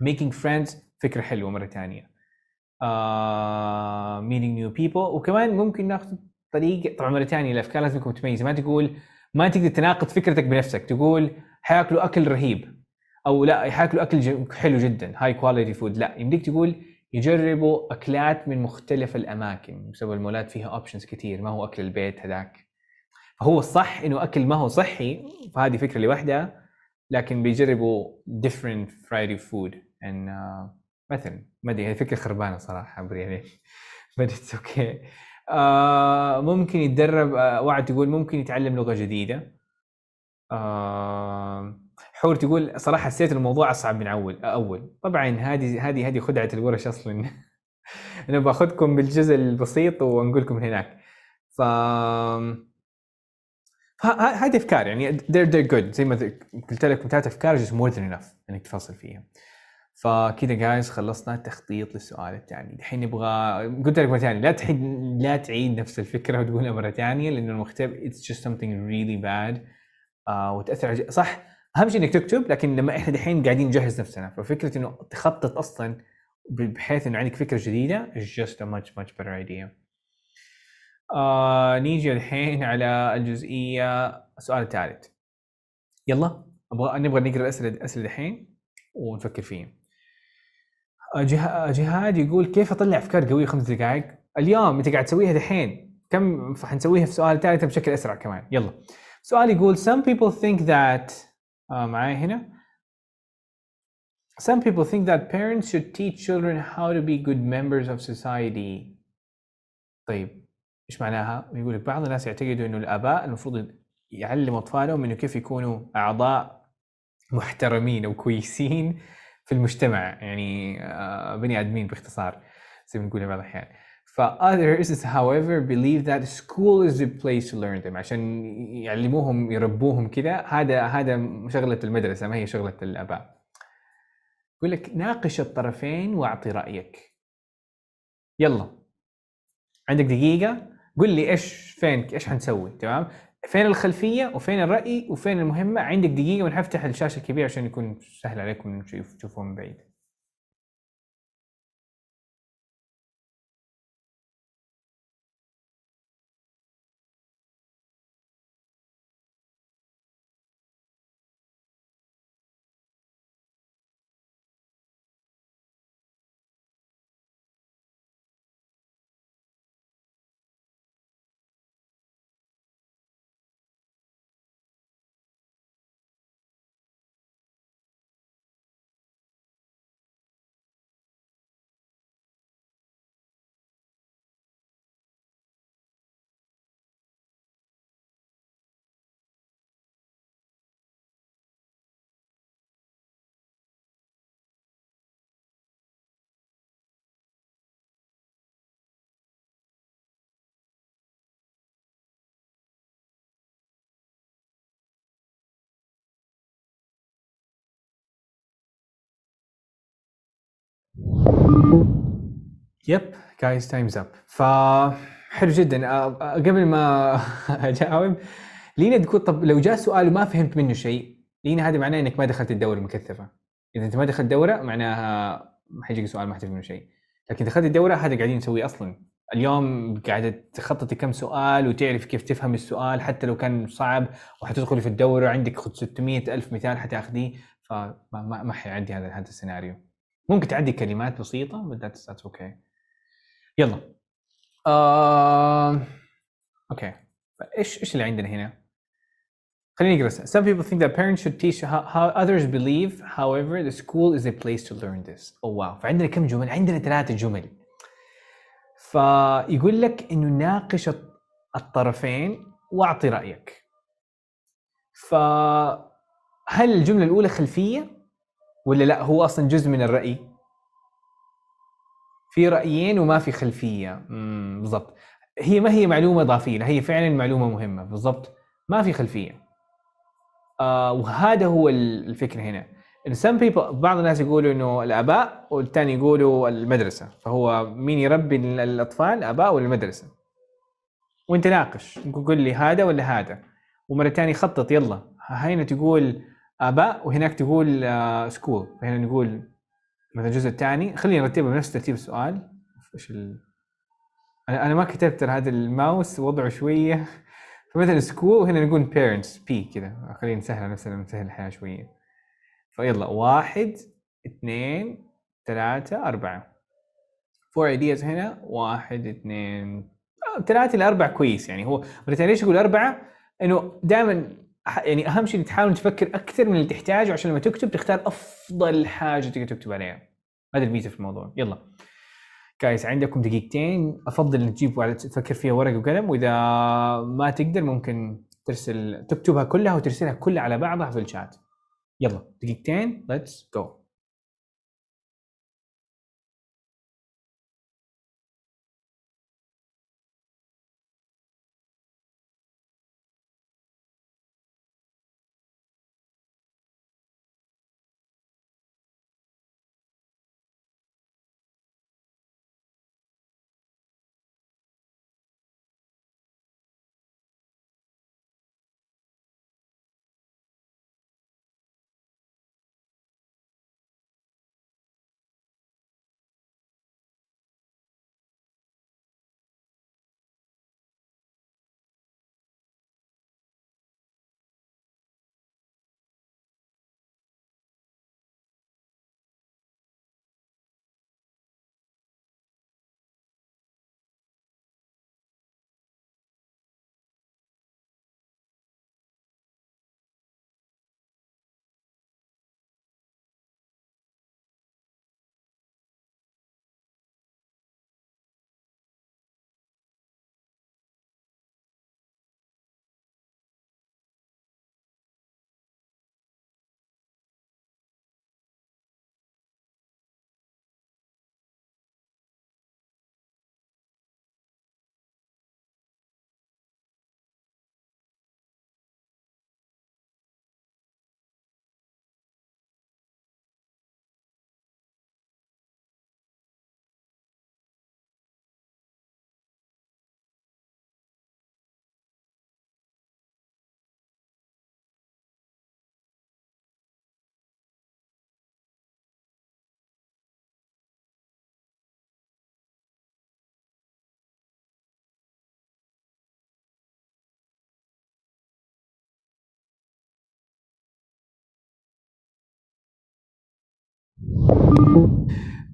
ميكينج فريندز فكره حلوه مره ثانيه ميتينج نيو بيبل وكمان ممكن ناخذ طريق طبعا مره ثانيه الافكار لازم تكون متميزه ما تقول ما تقدر تناقض فكرتك بنفسك تقول حياكلوا اكل رهيب او لا حياكلوا اكل حلو جدا هاي كواليتي فود لا يمديك تقول يجربوا اكلات من مختلف الاماكن بسبب المولات فيها اوبشنز كثير ما هو اكل البيت هذاك فهو الصح انه اكل ما هو صحي فهذه فكره لوحدها لكن بيجربوا ديفرنت فرايدي فود ان آه، مثلا ما ادري فكره خربانه صراحه عبري يعني بس اتس اوكي آه، ممكن يتدرب آه، وعد تقول ممكن يتعلم لغه جديده حور تقول صراحه حسيت الموضوع اصعب من اول اول طبعا هذه هذه هذه خدعه الورش اصلا انا باخذكم بالجزء البسيط ونقول لكم هناك ف هذه افكار يعني they're, they're good زي ما قلت لكم ثلاث افكار just more than enough انك تفصل فيها. فكده جايز خلصنا التخطيط للسؤال الثاني يعني. الحين نبغى قلت لك مره ثانيه لا تحد لا تعيد نفس الفكره وتقولها مره ثانيه لانه المكتب اتس just something really bad آه، وتاثر على صح اهم شيء انك تكتب لكن لما احنا دحين قاعدين نجهز نفسنا ففكره انه تخطط اصلا بحيث انه عندك فكره جديده is just a much much better idea آه نيجي الحين على الجزئيه السؤال الثالث يلا ابغى نبغى نقرا الاسئله الاسئله الحين ونفكر فيها جهاد يقول كيف اطلع افكار قويه خمس دقائق؟ اليوم انت قاعد تسويها دحين كم حنسويها في سؤال ثالث بشكل اسرع كمان يلا سؤال يقول some people think that uh, آه، معي هنا some people think that parents should teach children how to be good members of society طيب ايش معناها؟ يقول لك بعض الناس يعتقدوا انه الاباء المفروض يعلموا اطفالهم انه كيف يكونوا اعضاء محترمين وكويسين في المجتمع يعني آه، بني ادمين باختصار زي ما نقول بعض الاحيان ف others however believe that school is the place to learn them عشان يعلموهم يربوهم كذا هذا هذا شغله المدرسه ما هي شغله الاباء يقول لك ناقش الطرفين واعطي رايك يلا عندك دقيقه قل لي ايش فين ايش حنسوي تمام فين الخلفيه وفين الراي وفين المهمه عندك دقيقه ونفتح الشاشه الكبيره عشان يكون سهل عليكم تشوفوها من بعيد يب جايز تايمز اب فحلو جدا قبل ما اجاوب لينا تقول طب لو جاء سؤال وما فهمت منه شيء لينا هذا معناه انك ما دخلت الدوره المكثفه اذا انت ما دخلت دوره معناها حيجيك سؤال ما حتفهم منه شيء لكن دخلت الدوره هذا قاعدين نسويه اصلا اليوم قاعدة تخططي كم سؤال وتعرف كيف تفهم السؤال حتى لو كان صعب وحتدخلي في الدورة عندك خد 600 ألف مثال حتاخذيه فما ما, حيعدي هذا هذا السيناريو ممكن تعدي كلمات بسيطة بس اوكي okay يلا آه... اوكي ايش ايش اللي عندنا هنا؟ خليني اقرا Some people think that parents should teach how, others believe however the school is a place to learn this oh wow فعندنا كم جمل؟ عندنا ثلاثة جمل فيقول لك انه ناقش الطرفين واعطي رايك فهل الجمله الاولى خلفيه ولا لا هو اصلا جزء من الراي في رايين وما في خلفيه بالضبط هي ما هي معلومه اضافيه هي فعلا معلومه مهمه بالضبط ما في خلفيه آه وهذا هو الفكره هنا ان سم بعض الناس يقولوا انه الاباء والثاني يقولوا المدرسه فهو مين يربي الاطفال الاباء ولا المدرسه وانت ناقش قول لي هذا ولا هذا ومره ثانيه خطط يلا هنا تقول اباء وهناك تقول سكول آه، فهنا نقول مثلا الجزء الثاني خليني ارتبه بنفس ترتيب السؤال ايش ال... انا انا ما كتبت هذا الماوس وضعه شويه فمثلا سكول هنا نقول بيرنتس بي كذا خلينا نسهل نفسنا نسهل الحياه شويه فيلا واحد اثنين ثلاثة أربعة فور ايدياز هنا واحد اثنين آه، ثلاثة لأربعة كويس يعني هو ليش أقول أربعة؟ إنه دائما يعني اهم شيء تحاول تفكر اكثر من اللي تحتاجه عشان لما تكتب تختار افضل حاجه تقدر تكتب عليها هذا الميزه في الموضوع يلا جايز عندكم دقيقتين افضل انك تجيب تفكر فيها ورق وقلم واذا ما تقدر ممكن ترسل تكتبها كلها وترسلها كلها على بعضها في الشات يلا دقيقتين ليتس جو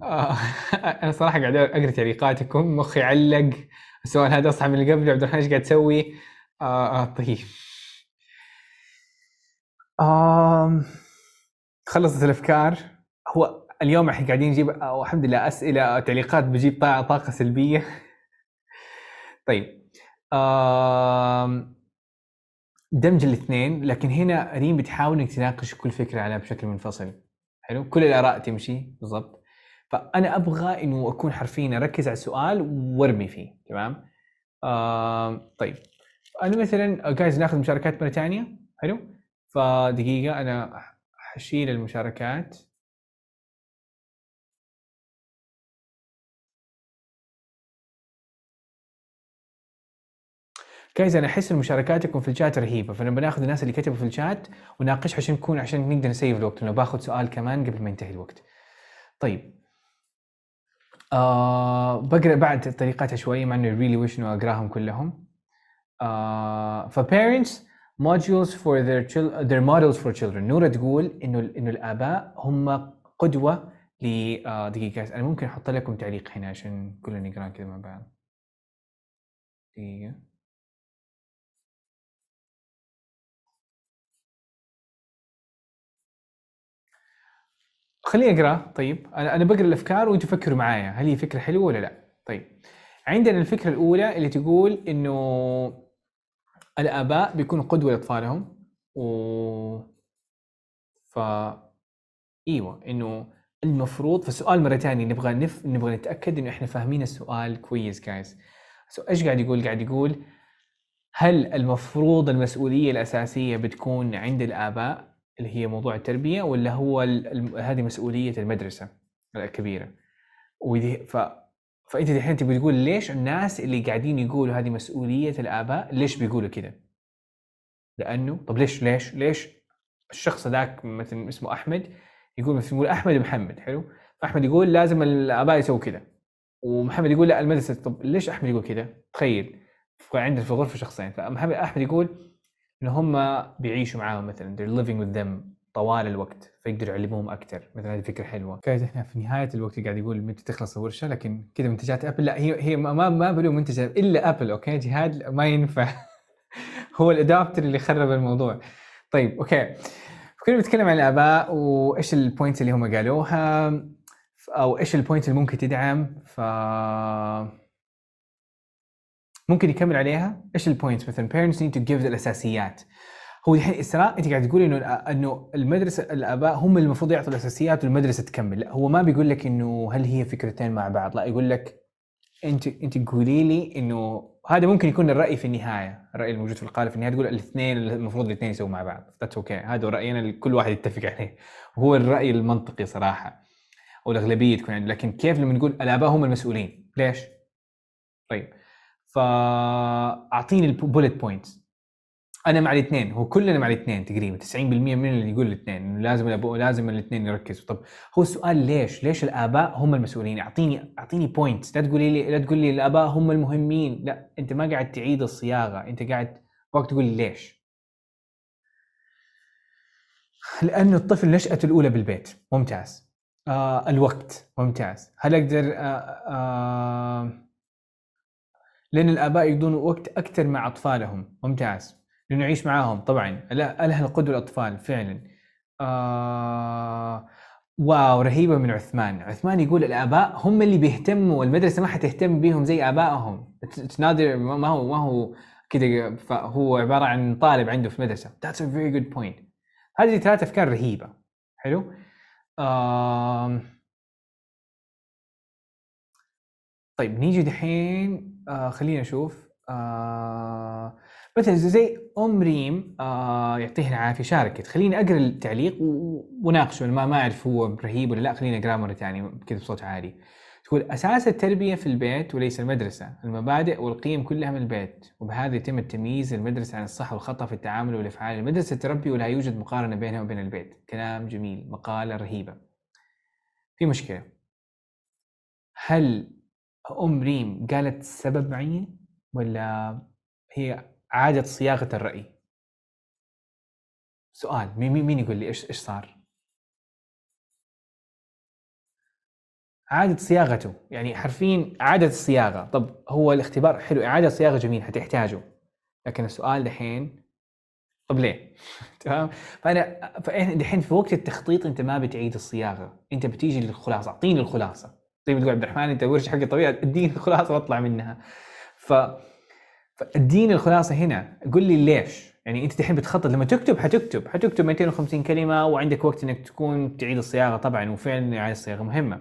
آه، انا صراحه قاعد اقرا تعليقاتكم مخي علق السؤال هذا اصحى من اللي قبل عبد الرحمن ايش قاعد تسوي؟ آه, آه، طيب آه خلصت الافكار هو اليوم احنا قاعدين نجيب آه، الحمد لله اسئله تعليقات بجيب طاقه سلبيه طيب آه دمج الاثنين لكن هنا ريم بتحاول انك تناقش كل فكره على بشكل منفصل حلو كل الاراء تمشي بالضبط فانا ابغى انه اكون حرفيا اركز على السؤال وارمي فيه تمام آه طيب انا مثلا جايز آه، ناخذ مشاركات مره ثانيه حلو فدقيقه انا حشيل المشاركات كايز انا احس ان مشاركاتكم في الشات رهيبه فلما بناخذ الناس اللي كتبوا في الشات وناقش عشان نكون عشان نقدر نسيف الوقت لانه باخذ سؤال كمان قبل ما ينتهي الوقت. طيب آه، بقرا بعد طريقتها شوي مع انه ريلي وش انه اقراهم كلهم for آه، parents modules for their children their models for children نوره تقول انه انه الاباء هم قدوه ل آه، دقيقه انا ممكن احط لكم تعليق هنا عشان كلنا نقرا كذا مع بعض دقيقه خليني اقرا طيب انا انا بقرا الافكار وانتم فكروا معايا هل هي فكره حلوه ولا لا طيب عندنا الفكره الاولى اللي تقول انه الاباء بيكونوا قدوه لاطفالهم و ف ايوه انه المفروض فالسؤال مره ثانيه نبغى نف... نبغى نتاكد انه احنا فاهمين السؤال كويس جايز سو ايش قاعد يقول قاعد يقول هل المفروض المسؤوليه الاساسيه بتكون عند الاباء اللي هي موضوع التربيه ولا هو هذه مسؤوليه المدرسه الكبيره ف فانت الحين تبي تقول ليش الناس اللي قاعدين يقولوا هذه مسؤوليه الاباء ليش بيقولوا كذا؟ لانه طب ليش ليش ليش الشخص ذاك مثلا اسمه احمد يقول مثلا يقول احمد محمد حلو فاحمد يقول لازم الاباء يسووا كذا ومحمد يقول لا المدرسه طب ليش احمد يقول كذا؟ تخيل عندنا في الغرفه شخصين فمحمد احمد يقول ان هم بيعيشوا معاهم مثلا they're living with them طوال الوقت فيقدروا يعلموهم اكثر مثلا هذه فكره حلوه كانت احنا في نهايه الوقت قاعد يقول متى تخلص الورشه لكن كذا منتجات ابل لا هي هي ما ما بلو منتج الا ابل اوكي جهاد ما ينفع هو الادابتر اللي خرب الموضوع طيب اوكي كنا بنتكلم عن الاباء وايش البوينتس اللي هم قالوها او ايش البوينت اللي ممكن تدعم ف ممكن يكمل عليها ايش البوينتس مثلا parents need to give الاساسيات هو الحين اسراء انت قاعد تقولي انه انه المدرسه الاباء هم المفروض يعطوا الاساسيات والمدرسه تكمل لا هو ما بيقول لك انه هل هي فكرتين مع بعض لا يقول لك انت انت قولي لي انه هذا ممكن يكون الراي في النهايه الراي الموجود في القالب في النهايه تقول الاثنين المفروض الاثنين يسووا مع بعض ذاتس اوكي okay. هذا راينا اللي كل واحد يتفق عليه هو الراي المنطقي صراحه او الاغلبيه تكون عنده لكن كيف لما نقول الاباء هم المسؤولين ليش؟ طيب فاعطيني البولت بوينت انا مع الاثنين هو كلنا مع الاثنين تقريبا 90% من اللي يقول الاثنين لازم الابو لازم الاثنين يركزوا طب هو السؤال ليش ليش الاباء هم المسؤولين اعطيني اعطيني بوينت لا تقولي لي لا تقولي الاباء هم المهمين لا انت ما قاعد تعيد الصياغه انت قاعد وقت تقول ليش لانه الطفل نشاته الاولى بالبيت ممتاز آه الوقت ممتاز هل اقدر آه آه لأن الآباء يقضون وقت أكثر مع أطفالهم ممتاز لنعيش معاهم طبعا لا الأهل قدوة الأطفال فعلا آه... واو رهيبة من عثمان عثمان يقول الآباء هم اللي بيهتموا المدرسة ما حتهتم بيهم زي آبائهم تنادر ما هو ما هو كده هو عبارة عن طالب عنده في مدرسه that's a very good point هذه ثلاث أفكار رهيبة حلو آه... طيب نيجي دحين آه خلينا نشوف آه مثلا زي ام ريم آه يعطيها العافيه شاركت خليني اقرا التعليق وناقشه ما ما اعرف هو رهيب ولا لا خليني اقراه مره ثانيه كذا بصوت عالي تقول اساس التربيه في البيت وليس المدرسه المبادئ والقيم كلها من البيت وبهذا يتم التمييز المدرسه عن الصح والخطا في التعامل والافعال المدرسه تربي ولا يوجد مقارنه بينها وبين البيت كلام جميل مقاله رهيبه في مشكله هل ام ريم قالت سبب معين ولا هي عادت صياغه الراي سؤال مين مين يقول لي ايش ايش صار عادت صياغته يعني حرفيا عادت الصياغه طب هو الاختبار حلو اعاده صياغه جميل حتحتاجه لكن السؤال دحين طب ليه تمام فانا فاحنا دحين في وقت التخطيط انت ما بتعيد الصياغه انت بتيجي للخلاصه اعطيني الخلاصه زي طيب ما تقول عبد الرحمن انت ورش حق الطبيعه اديني الخلاصه واطلع منها ف فالدين الخلاصه هنا قل لي ليش يعني انت الحين بتخطط لما تكتب حتكتب حتكتب 250 كلمه وعندك وقت انك تكون تعيد الصياغه طبعا وفعلا اعاده الصياغه مهمه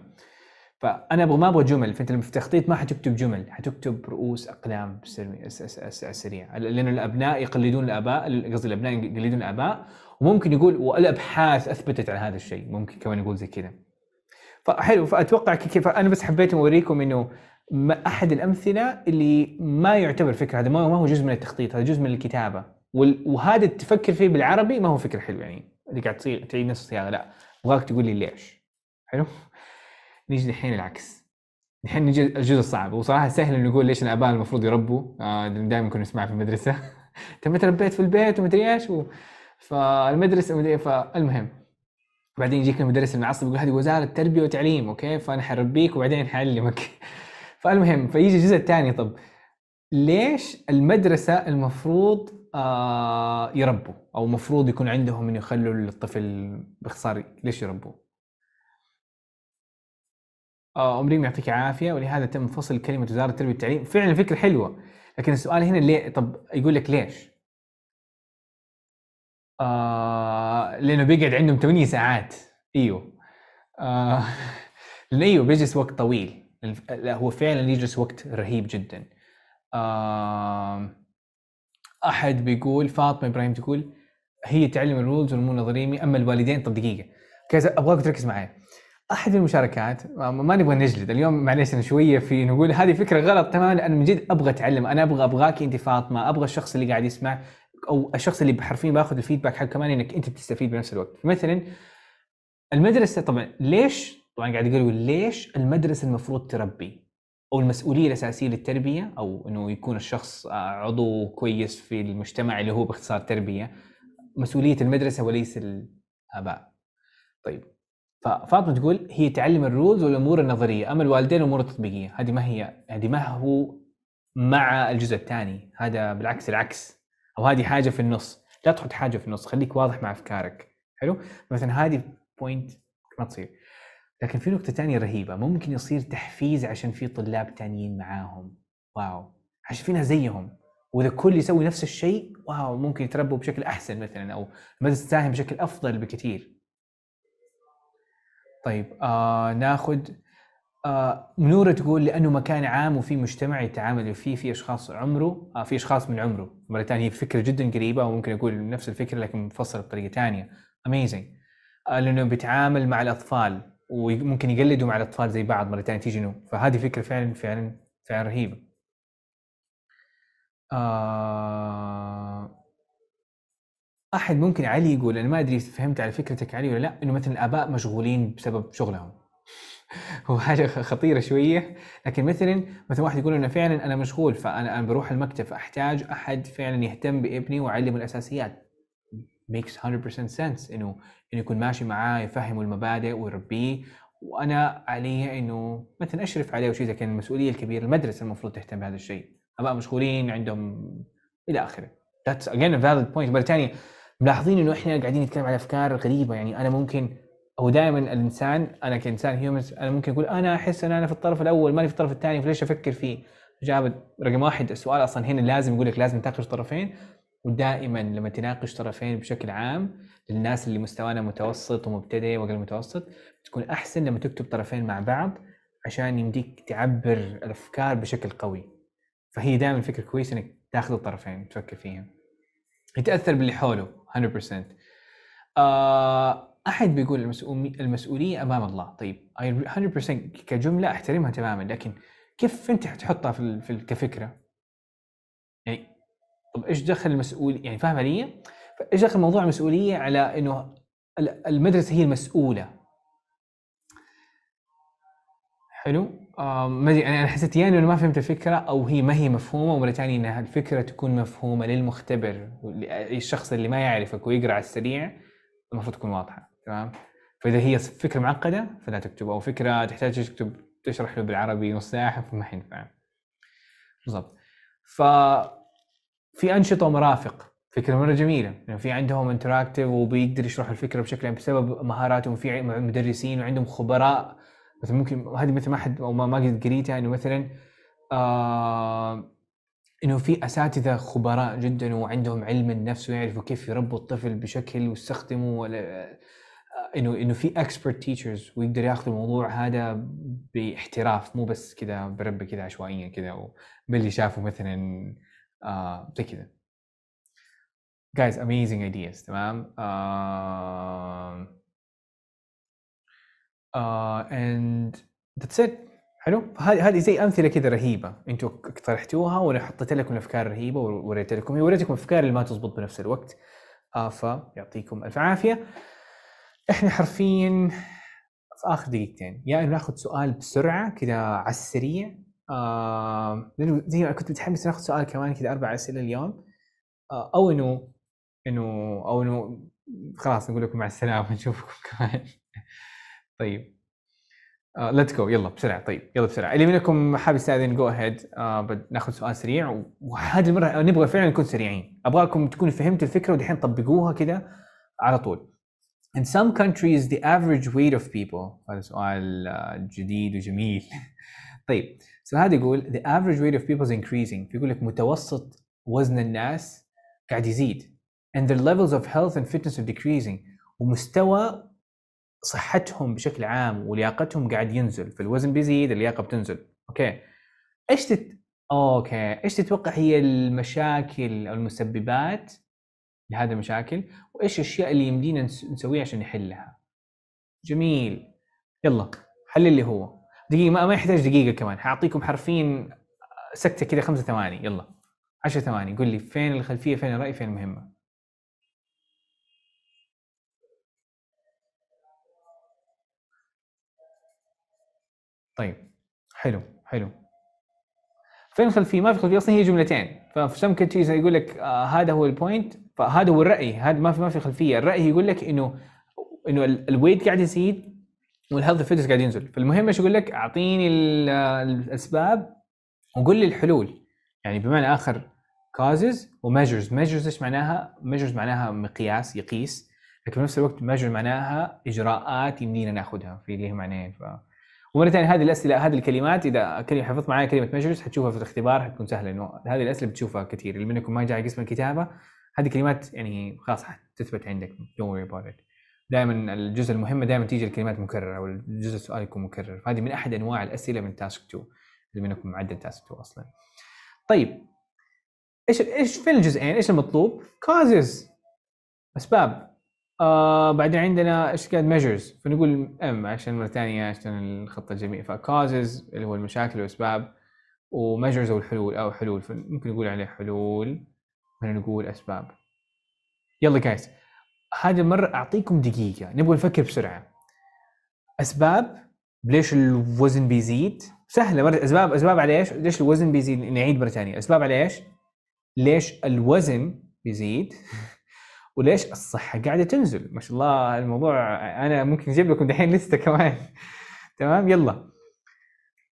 فانا ابغى ما ابغى جمل فانت لما في التخطيط ما حتكتب جمل حتكتب رؤوس اقلام سريع لانه الابناء يقلدون الاباء قصدي الابناء يقلدون الاباء وممكن يقول والابحاث اثبتت على هذا الشيء ممكن كمان يقول زي كذا فحلو فاتوقع كيف انا بس حبيت اوريكم انه احد الامثله اللي ما يعتبر فكره هذا ما هو جزء من التخطيط هذا جزء من الكتابه وهذا تفكر فيه بالعربي ما هو فكره حلوه يعني اللي قاعد تصير تعيد نفس الصياغه لا ابغاك تقول لي ليش حلو نيجي الحين العكس الحين نجي الجزء الصعب وصراحه سهل انه نقول ليش الاباء المفروض يربوا آه، دائما كنا نسمعها في المدرسه انت تربيت في البيت ومدري ايش و... فالمدرسه إيه، فالمهم بعدين يجيك المدرس المعصب يقول هذه وزاره تربيه وتعليم اوكي فانا حربيك وبعدين حعلمك فالمهم فيجي الجزء الثاني طب ليش المدرسه المفروض آه يربوا او المفروض يكون عندهم انه يخلوا الطفل باختصار ليش يربوا آه امرين يعطيك عافيه ولهذا تم فصل كلمه وزاره التربيه والتعليم فعلا فكره حلوه لكن السؤال هنا ليه طب يقول لك ليش آه لانه بيقعد عندهم 8 ساعات ايوه آه لانه ايوه بيجلس وقت طويل لا هو فعلا يجلس وقت رهيب جدا آه احد بيقول فاطمه ابراهيم تقول هي تعلم الرولز والمو نظريمي اما الوالدين طب دقيقه كذا ابغاك تركز معي احد المشاركات ما نبغى نجلد اليوم معلش انا شويه في نقول هذه فكره غلط تماما انا من جد ابغى اتعلم انا ابغى ابغاك انت فاطمه ابغى الشخص اللي قاعد يسمع او الشخص اللي حرفيا باخذ الفيدباك حق كمان انك انت بتستفيد بنفس الوقت فمثلا المدرسه طبعا ليش طبعا قاعد يقولوا ليش المدرسه المفروض تربي او المسؤوليه الاساسيه للتربيه او انه يكون الشخص آه، عضو كويس في المجتمع اللي هو باختصار تربيه مسؤوليه المدرسه وليس الاباء طيب ففاطمه تقول هي تعلم الرولز والامور النظريه اما الوالدين الامور التطبيقيه هذه ما هي هذه ما هو مع الجزء الثاني هذا بالعكس العكس او هذه حاجه في النص لا تحط حاجه في النص خليك واضح مع افكارك حلو مثلا هذه بوينت ما تصير لكن في نقطه ثانيه رهيبه ممكن يصير تحفيز عشان في طلاب ثانيين معاهم واو عشان فينا زيهم واذا الكل يسوي نفس الشيء واو ممكن يتربوا بشكل احسن مثلا او المدرسه تساهم بشكل افضل بكثير طيب آه ناخذ منورة آه، تقول لأنه مكان عام وفي مجتمع يتعامل فيه في أشخاص عمره آه، في أشخاص من عمره مرة ثانية هي فكرة جدا قريبة وممكن أقول نفس الفكرة لكن مفصلة بطريقة ثانية أميزنج آه، لأنه بيتعامل مع الأطفال وممكن يقلدوا مع الأطفال زي بعض مرة ثانية تيجي نو فهذه فكرة فعلا فعلا فعلا رهيبة أحد ممكن علي يقول أنا ما أدري فهمت على فكرتك علي ولا لا إنه مثلا الآباء مشغولين بسبب شغلهم هو حاجه خطيره شويه لكن مثلا مثلا واحد يقول انا فعلا انا مشغول فانا انا بروح المكتب فاحتاج احد فعلا يهتم بابني واعلمه الاساسيات makes 100% sense انه انه يكون ماشي معاه يفهمه المبادئ ويربيه وانا علي انه مثلا اشرف عليه وشيء كان المسؤوليه الكبيره المدرسه المفروض تهتم بهذا الشيء اباء مشغولين عندهم الى اخره that's again a valid point مره ثانيه ملاحظين انه احنا قاعدين نتكلم على افكار غريبه يعني انا ممكن هو دائما الانسان انا كانسان هيومنز انا ممكن اقول انا احس ان انا في الطرف الاول ماني في الطرف الثاني فليش افكر فيه؟ جاب رقم واحد السؤال اصلا هنا لازم يقول لك لازم تناقش طرفين ودائما لما تناقش طرفين بشكل عام للناس اللي مستوانا متوسط ومبتدئ واقل متوسط تكون احسن لما تكتب طرفين مع بعض عشان يمديك تعبر الافكار بشكل قوي فهي دائما فكره كويسه انك تاخذ الطرفين تفكر فيهم يتاثر باللي حوله 100% آه احد بيقول المسؤوليه امام الله طيب 100% كجمله احترمها تماما لكن كيف انت حتحطها في, في كفكره؟ يعني طب ايش دخل المسؤول يعني فاهم علي؟ ايش دخل موضوع المسؤوليه على انه المدرسه هي المسؤوله حلو؟ آه، ما ادري انا حسيت يا يعني انه ما فهمت الفكره او هي ما هي مفهومه ومره ثانيه انها الفكره تكون مفهومه للمختبر الشخص اللي ما يعرفك ويقرا على السريع المفروض تكون واضحه تمام فاذا هي فكره معقده فلا تكتب او فكره تحتاج تكتب تشرح له بالعربي نص ساعه فما حينفع بالضبط ف في انشطه مرافق فكره مره جميله يعني في عندهم انتراكتيف وبيقدر يشرح الفكره بشكل يعني بسبب مهاراتهم في مدرسين وعندهم خبراء مثلا ممكن هذه مثل ما حد او ما قد قريتها انه يعني مثلا آه انه في اساتذه خبراء جدا وعندهم علم النفس ويعرفوا كيف يربوا الطفل بشكل ويستخدموا انه انه في اكسبرت تيشرز ويقدر ياخذ الموضوع هذا باحتراف مو بس كذا بربي كذا عشوائيا كذا باللي شافه مثلا آه زي كذا جايز اميزنج ايدياز تمام اند ذاتس ات حلو هذه هذه زي امثله كذا رهيبه انتم اقترحتوها وانا حطيت لكم الافكار الرهيبه ووريت لكم وريتكم افكار اللي ما تزبط بنفس الوقت آه فيعطيكم الف عافيه احنا حرفيا في اخر دقيقتين يا يعني ناخذ سؤال بسرعه كذا على السريع آه، لانه زي ما كنت متحمس ناخذ سؤال كمان كذا اربع اسئله اليوم آه، او انه انه او انه خلاص نقول لكم مع السلامه نشوفكم كمان طيب ليتس uh, جو يلا بسرعه طيب يلا بسرعه اللي منكم حاب يستاذن جو اهيد ناخذ سؤال سريع وهذه المره نبغى فعلا نكون سريعين ابغاكم تكونوا فهمتوا الفكره ودحين طبقوها كذا على طول In some countries the average weight of people هذا سؤال آه، جديد وجميل طيب so هذا يقول the average weight of people is increasing بيقول لك متوسط وزن الناس قاعد يزيد and their levels of health and fitness are decreasing ومستوى صحتهم بشكل عام ولياقتهم قاعد ينزل فالوزن بيزيد اللياقه بتنزل اوكي ايش تت... اوكي ايش تتوقع هي المشاكل او المسببات لهذه المشاكل وايش الاشياء اللي يمدينا نسويها عشان نحلها جميل يلا حل اللي هو دقيقه ما يحتاج دقيقه كمان حاعطيكم حرفين آه، سكته كذا خمسة ثواني يلا عشر ثواني قل لي فين الخلفيه فين الراي فين المهمه طيب حلو حلو فين الخلفيه؟ ما في خلفيه اصلا هي جملتين ففي سم يقول لك آه هذا هو البوينت فهذا هو الراي هذا ما في ما في خلفيه الراي يقول لك انه انه الويت قاعد يزيد والهيلث فيتس قاعد ينزل فالمهم ايش يقول لك اعطيني الاسباب وقول لي الحلول يعني بمعنى اخر كازز وميجرز ميجرز ايش معناها ميجرز معناها مقياس يقيس لكن في نفس الوقت ميجر معناها اجراءات يمدينا ناخذها في ليها معنيين ف ومره ثانيه هذه الاسئله هذه الكلمات اذا كلمه حفظت معايا كلمه ميجرز حتشوفها في الاختبار حتكون سهله انه هذه الاسئله بتشوفها كثير اللي منكم ما جاء قسم الكتابه هذه كلمات يعني خلاص حتثبت عندك دونت وري اباوت دائما الجزء المهم دائما تيجي الكلمات مكرره او الجزء السؤال يكون مكرر فهذه من احد انواع الاسئله من تاسك 2 اللي منكم معدل تاسك 2 اصلا طيب ايش ايش فين الجزئين ايش المطلوب كازز اسباب آه بعدين عندنا ايش قاعد ميجرز فنقول ام عشان مره ثانيه عشان الخط الجميع فكازز اللي هو المشاكل والاسباب وميجرز او الحلول او حلول فممكن نقول عليه حلول احنا نقول اسباب يلا جايز هذه المره اعطيكم دقيقه نبغى نفكر بسرعه اسباب ليش الوزن بيزيد سهله مره اسباب اسباب على ايش ليش الوزن بيزيد نعيد مره ثانيه اسباب على ايش ليش الوزن بيزيد وليش الصحه قاعده تنزل ما شاء الله الموضوع انا ممكن اجيب لكم دحين لسته كمان تمام يلا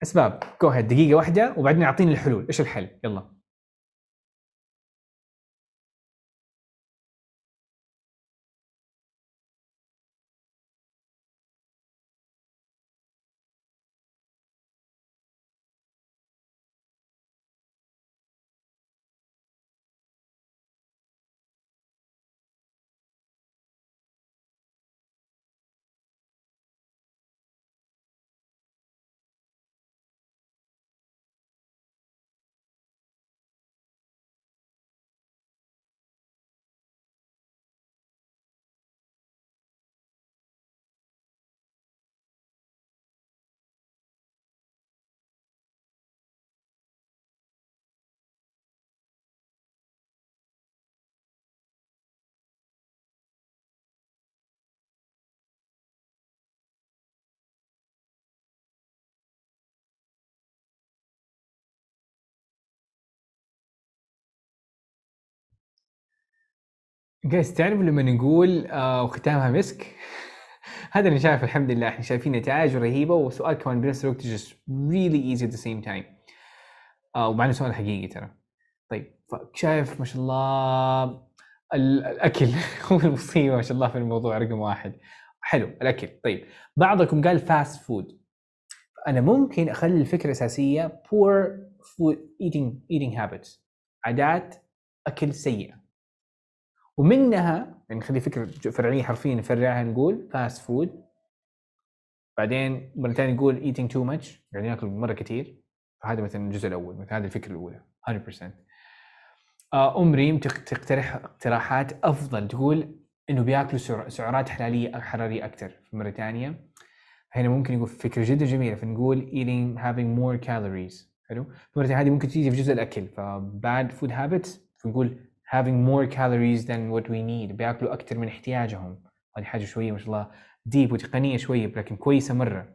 اسباب جو دقيقه واحده وبعدين اعطيني الحلول ايش الحل يلا جايز تعرف لما نقول آه وختامها مسك هذا اللي شايف الحمد لله احنا شايفين نتائج رهيبه وسؤال كمان بنفس الوقت just really easy at the same time آه ومع سؤال حقيقي ترى طيب شايف ما شاء الله الاكل هو المصيبه ما شاء الله في الموضوع رقم واحد حلو الاكل طيب بعضكم قال فاست فود انا ممكن اخلي الفكره الاساسيه poor food eating eating habits عادات اكل سيئه ومنها يعني خلي فكره فرعيه حرفيا نفرعها نقول فاست فود بعدين مره ثانيه نقول ايتينج تو ماتش يعني ناكل مره كثير فهذا مثلا الجزء الاول مثلا هذه الفكره الاولى 100% ام ريم تقترح اقتراحات افضل تقول انه بياكلوا سعرات حراريه حراريه اكثر في ثانية هنا ممكن يقول فكره جدا جميله فنقول eating having more calories حلو فمرتين هذه ممكن تيجي في جزء الاكل فباد فود هابتس فنقول having more calories than what we need بياكلوا اكثر من احتياجهم هذه حاجه شويه ما شاء الله ديب وتقنيه شويه لكن كويسه مره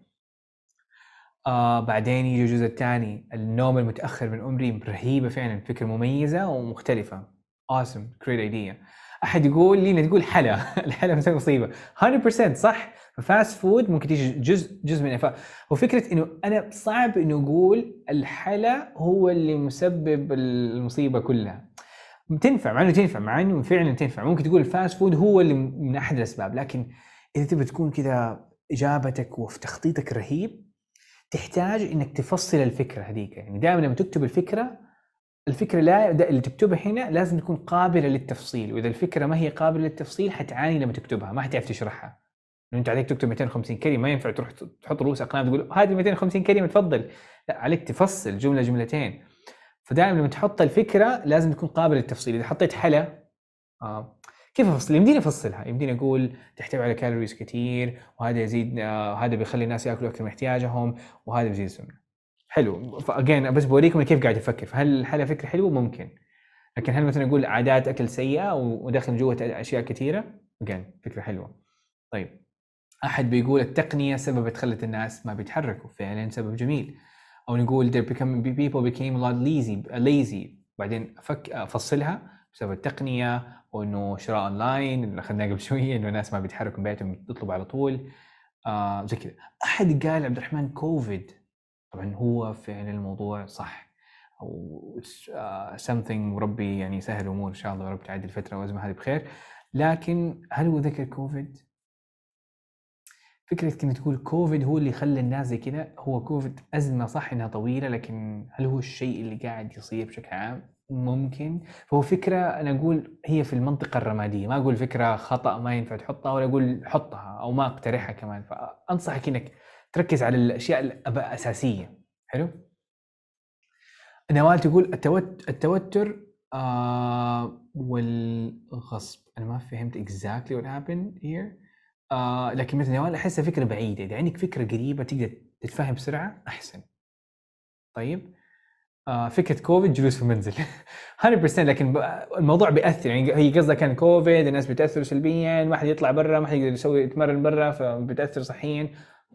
آه بعدين يجي الجزء الثاني النوم المتاخر من عمري رهيبه فعلا فكره مميزه ومختلفه اوسم great idea احد يقول لينا تقول حلا الحلا مسوي مصيبه 100% صح فاست فود ممكن تيجي جزء جزء من وفكره انه انا صعب انه اقول الحلا هو اللي مسبب المصيبه كلها تنفع مع انه تنفع مع انه فعلا تنفع ممكن تقول الفاست فود هو اللي من احد الاسباب لكن اذا تبي تكون كذا اجابتك وفي تخطيطك رهيب تحتاج انك تفصل الفكره هذيك يعني دائما لما تكتب الفكره الفكره لا اللي تكتبها هنا لازم تكون قابله للتفصيل واذا الفكره ما هي قابله للتفصيل حتعاني لما تكتبها ما حتعرف تشرحها لانه انت عليك تكتب 250 كلمه ما ينفع تروح تحط رؤوس اقلام تقول هذه 250 كلمه تفضل لا عليك تفصل جمله جملتين فدائما لما تحط الفكره لازم تكون قابله للتفصيل اذا حطيت حلا آه كيف افصل؟ يمديني افصلها، يمديني اقول تحتوي على كالوريز كثير وهذا يزيد آه هذا بيخلي الناس ياكلوا اكثر من احتياجهم وهذا بيزيد السمنه. حلو فاجين بس بوريكم كيف قاعد افكر فهل الحلا فكره حلوه؟ ممكن. لكن هل مثلا اقول عادات اكل سيئه ودخل جوة اشياء كثيره؟ اجين فكره حلوه. طيب احد بيقول التقنيه سببت خلت الناس ما بيتحركوا، فعلا سبب جميل. او نقول they become, people became a lot lazy, lazy. بعدين افك افصلها بسبب التقنيه وانه شراء اونلاين اللي اخذناه قبل شويه انه الناس ما بيتحركوا من بيتهم يطلبوا على طول آه زي كذا احد قال عبد الرحمن كوفيد طبعا هو فعلا الموضوع صح او سمثينج uh, وربي يعني سهل الامور ان شاء الله رب تعدي الفتره والازمه هذه بخير لكن هل هو ذكر كوفيد؟ فكره انك تقول كوفيد هو اللي خلى الناس زي كذا هو كوفيد ازمه صح انها طويله لكن هل هو الشيء اللي قاعد يصير بشكل عام؟ ممكن فهو فكره انا اقول هي في المنطقه الرماديه ما اقول فكره خطا ما ينفع تحطها ولا اقول حطها او ما اقترحها كمان فانصحك انك تركز على الاشياء الاساسيه حلو نوال تقول التوتر آه والغصب انا ما فهمت exactly what happened here آه لكن مثل نوال احسها فكره بعيده اذا عندك فكره قريبه تقدر تتفهم بسرعه احسن طيب آه فكره كوفيد جلوس في المنزل 100% لكن الموضوع بياثر يعني هي قصدها كان كوفيد الناس بتاثر سلبيا ما حد يطلع برا ما حد يقدر يسوي يتمرن برا فبتاثر صحيا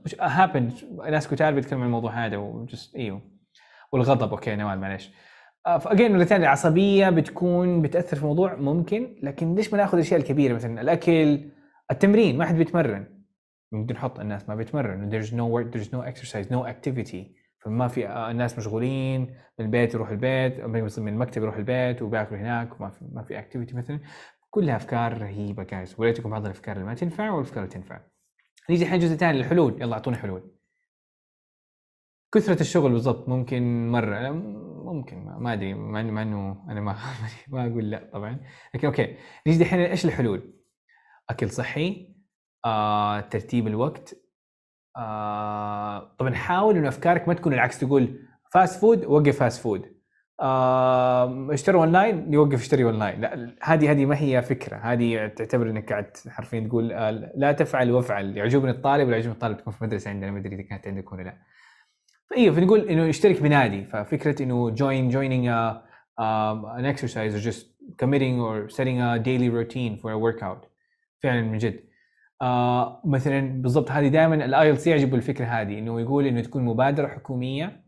مش هابن آه، ناس كتار بيتكلموا عن الموضوع هذا وجست ايوه والغضب اوكي نوال معلش آه، فاجين مرة ثانية العصبية بتكون بتاثر في الموضوع ممكن لكن ليش ما ناخذ الاشياء الكبيرة مثلا الاكل التمرين ما حد بيتمرن ممكن نحط الناس ما بيتمرن there's no work there's no exercise no activity فما في آه، الناس مشغولين من البيت يروح البيت من المكتب يروح البيت وباكل هناك وما في ما في اكتيفيتي مثلا كلها افكار رهيبه جايز وريتكم بعض الافكار اللي ما تنفع والافكار اللي تنفع نيجي الحين الجزء الثاني الحلول يلا اعطونا حلول كثرة الشغل بالضبط ممكن مرة ممكن ما ادري مع انه انا ما ما اقول لا طبعا لكن اوكي نيجي الحين ايش الحلول؟ اكل صحي آه، ترتيب الوقت آه، طبعا حاول انه افكارك ما تكون العكس تقول فاست فود وقف فاست فود آه، اشتري اونلاين يوقف اشتري اونلاين لا هذه هذه ما هي فكره هذه تعتبر انك قاعد حرفيا تقول آه، لا تفعل وافعل يعجبني الطالب ولا يعجبني الطالب تكون في مدرسه عندنا ما ادري اذا كانت عندك ولا لا فايوه طيب، فنقول انه اشترك بنادي ففكره انه جوين جوينينج اكسرسايز او جست كوميتنج اور or ا ديلي روتين فور ا ورك اوت فعلا من جد آه مثلا بالضبط هذه دائما الايلتس يعجبوا الفكره هذه انه يقول انه تكون مبادره حكوميه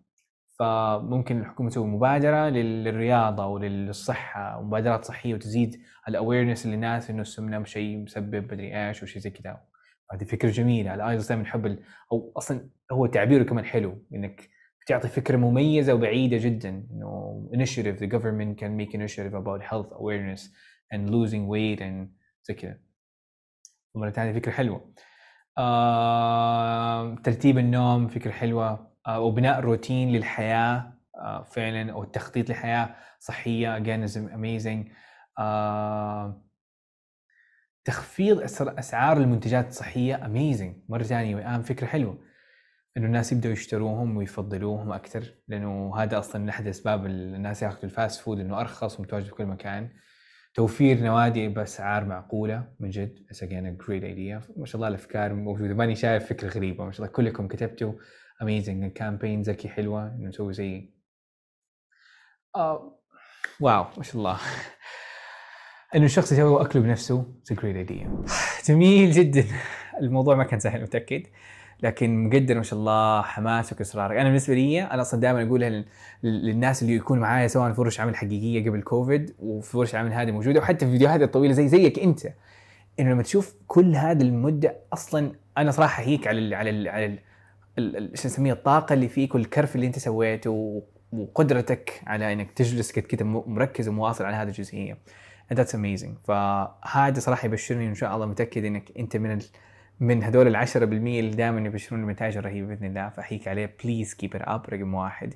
فممكن الحكومه تسوي مبادره للرياضه وللصحه ومبادرات صحيه وتزيد الاويرنس للناس انه السمنه شيء مسبب مدري ايش وشيء زي كذا هذه فكره جميله الايلتس دائما حب او اصلا هو تعبيره كمان حلو انك بتعطي فكره مميزه وبعيده جدا انه initiative the government can make initiative about health awareness and losing weight and زي كذا مرة ثانية فكره حلوه آه، ترتيب النوم فكره حلوه آه، وبناء روتين للحياه آه، فعلا او التخطيط لحياه صحيه again is amazing آه، تخفيض اسعار المنتجات الصحيه اميزنج مره ثانيه والان فكره حلوه انه الناس يبداوا يشتروهم ويفضلوهم اكثر لانه هذا اصلا احد اسباب الناس ياخذوا الفاست فود انه ارخص ومتواجد في كل مكان توفير نوادي باسعار معقوله من جد اتس اجين جريت ايديا ما شاء الله الافكار موجوده ماني شايف فكره غريبه ما شاء الله كلكم كتبتوا اميزنج كامبين ذكي حلوه انه نسوي زي uh, واو ما شاء الله انه الشخص يسوي اكله بنفسه اتس جريت ايديا جميل جدا الموضوع ما كان سهل متاكد لكن جدا ما شاء الله حماسك واصرارك انا بالنسبه لي انا اصلا دائما اقولها للناس اللي يكون معايا سواء في ورش عمل حقيقيه قبل كوفيد وفي ورش عمل هذه موجوده وحتى في الفيديوهات الطويله زي زيك انت انه لما تشوف كل هذه المده اصلا انا صراحه احييك على الـ على الـ على الـ شو نسميه الطاقة اللي فيك والكرف اللي انت سويته وقدرتك على انك تجلس كده كده مركز ومواصل على هذه الجزئية. And that's amazing. فهذا صراحة يبشرني ان شاء الله متأكد انك انت من من هذول ال 10% اللي دائما يبشرون بنتائج رهيبه باذن الله فاحييك عليه بليز كيب اب رقم واحد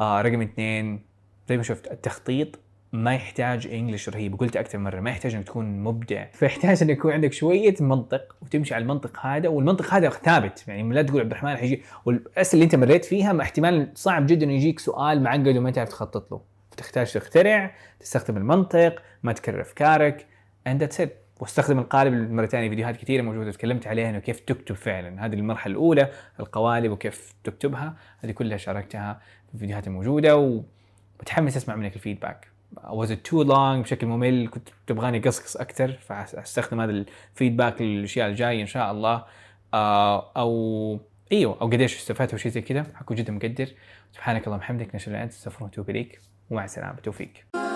آه رقم اثنين زي ما شفت التخطيط ما يحتاج انجلش رهيب قلت اكثر مره ما يحتاج انك تكون مبدع فيحتاج انك يكون عندك شويه منطق وتمشي على المنطق هذا والمنطق هذا ثابت يعني لا تقول عبد الرحمن حيجي والاسئله اللي انت مريت فيها ما احتمال صعب جدا يجيك سؤال معقد وما تعرف تخطط له فتحتاج تخترع تستخدم المنطق ما تكرر افكارك اند ذاتس واستخدم القالب ثانيه فيديوهات كثيره موجوده تكلمت عليها انه كيف تكتب فعلا هذه المرحله الاولى القوالب وكيف تكتبها هذه كلها شاركتها في الفيديوهات الموجوده ومتحمس اسمع منك الفيدباك was it too long بشكل ممل كنت تبغاني قصقص اكثر فاستخدم هذا الفيدباك للاشياء الجايه ان شاء الله آه، او ايوه او قديش استفدت او شيء زي كذا حكون جدا مقدر سبحانك اللهم وبحمدك نشهد ان انت استغفرك واتوب اليك ومع السلامه بالتوفيق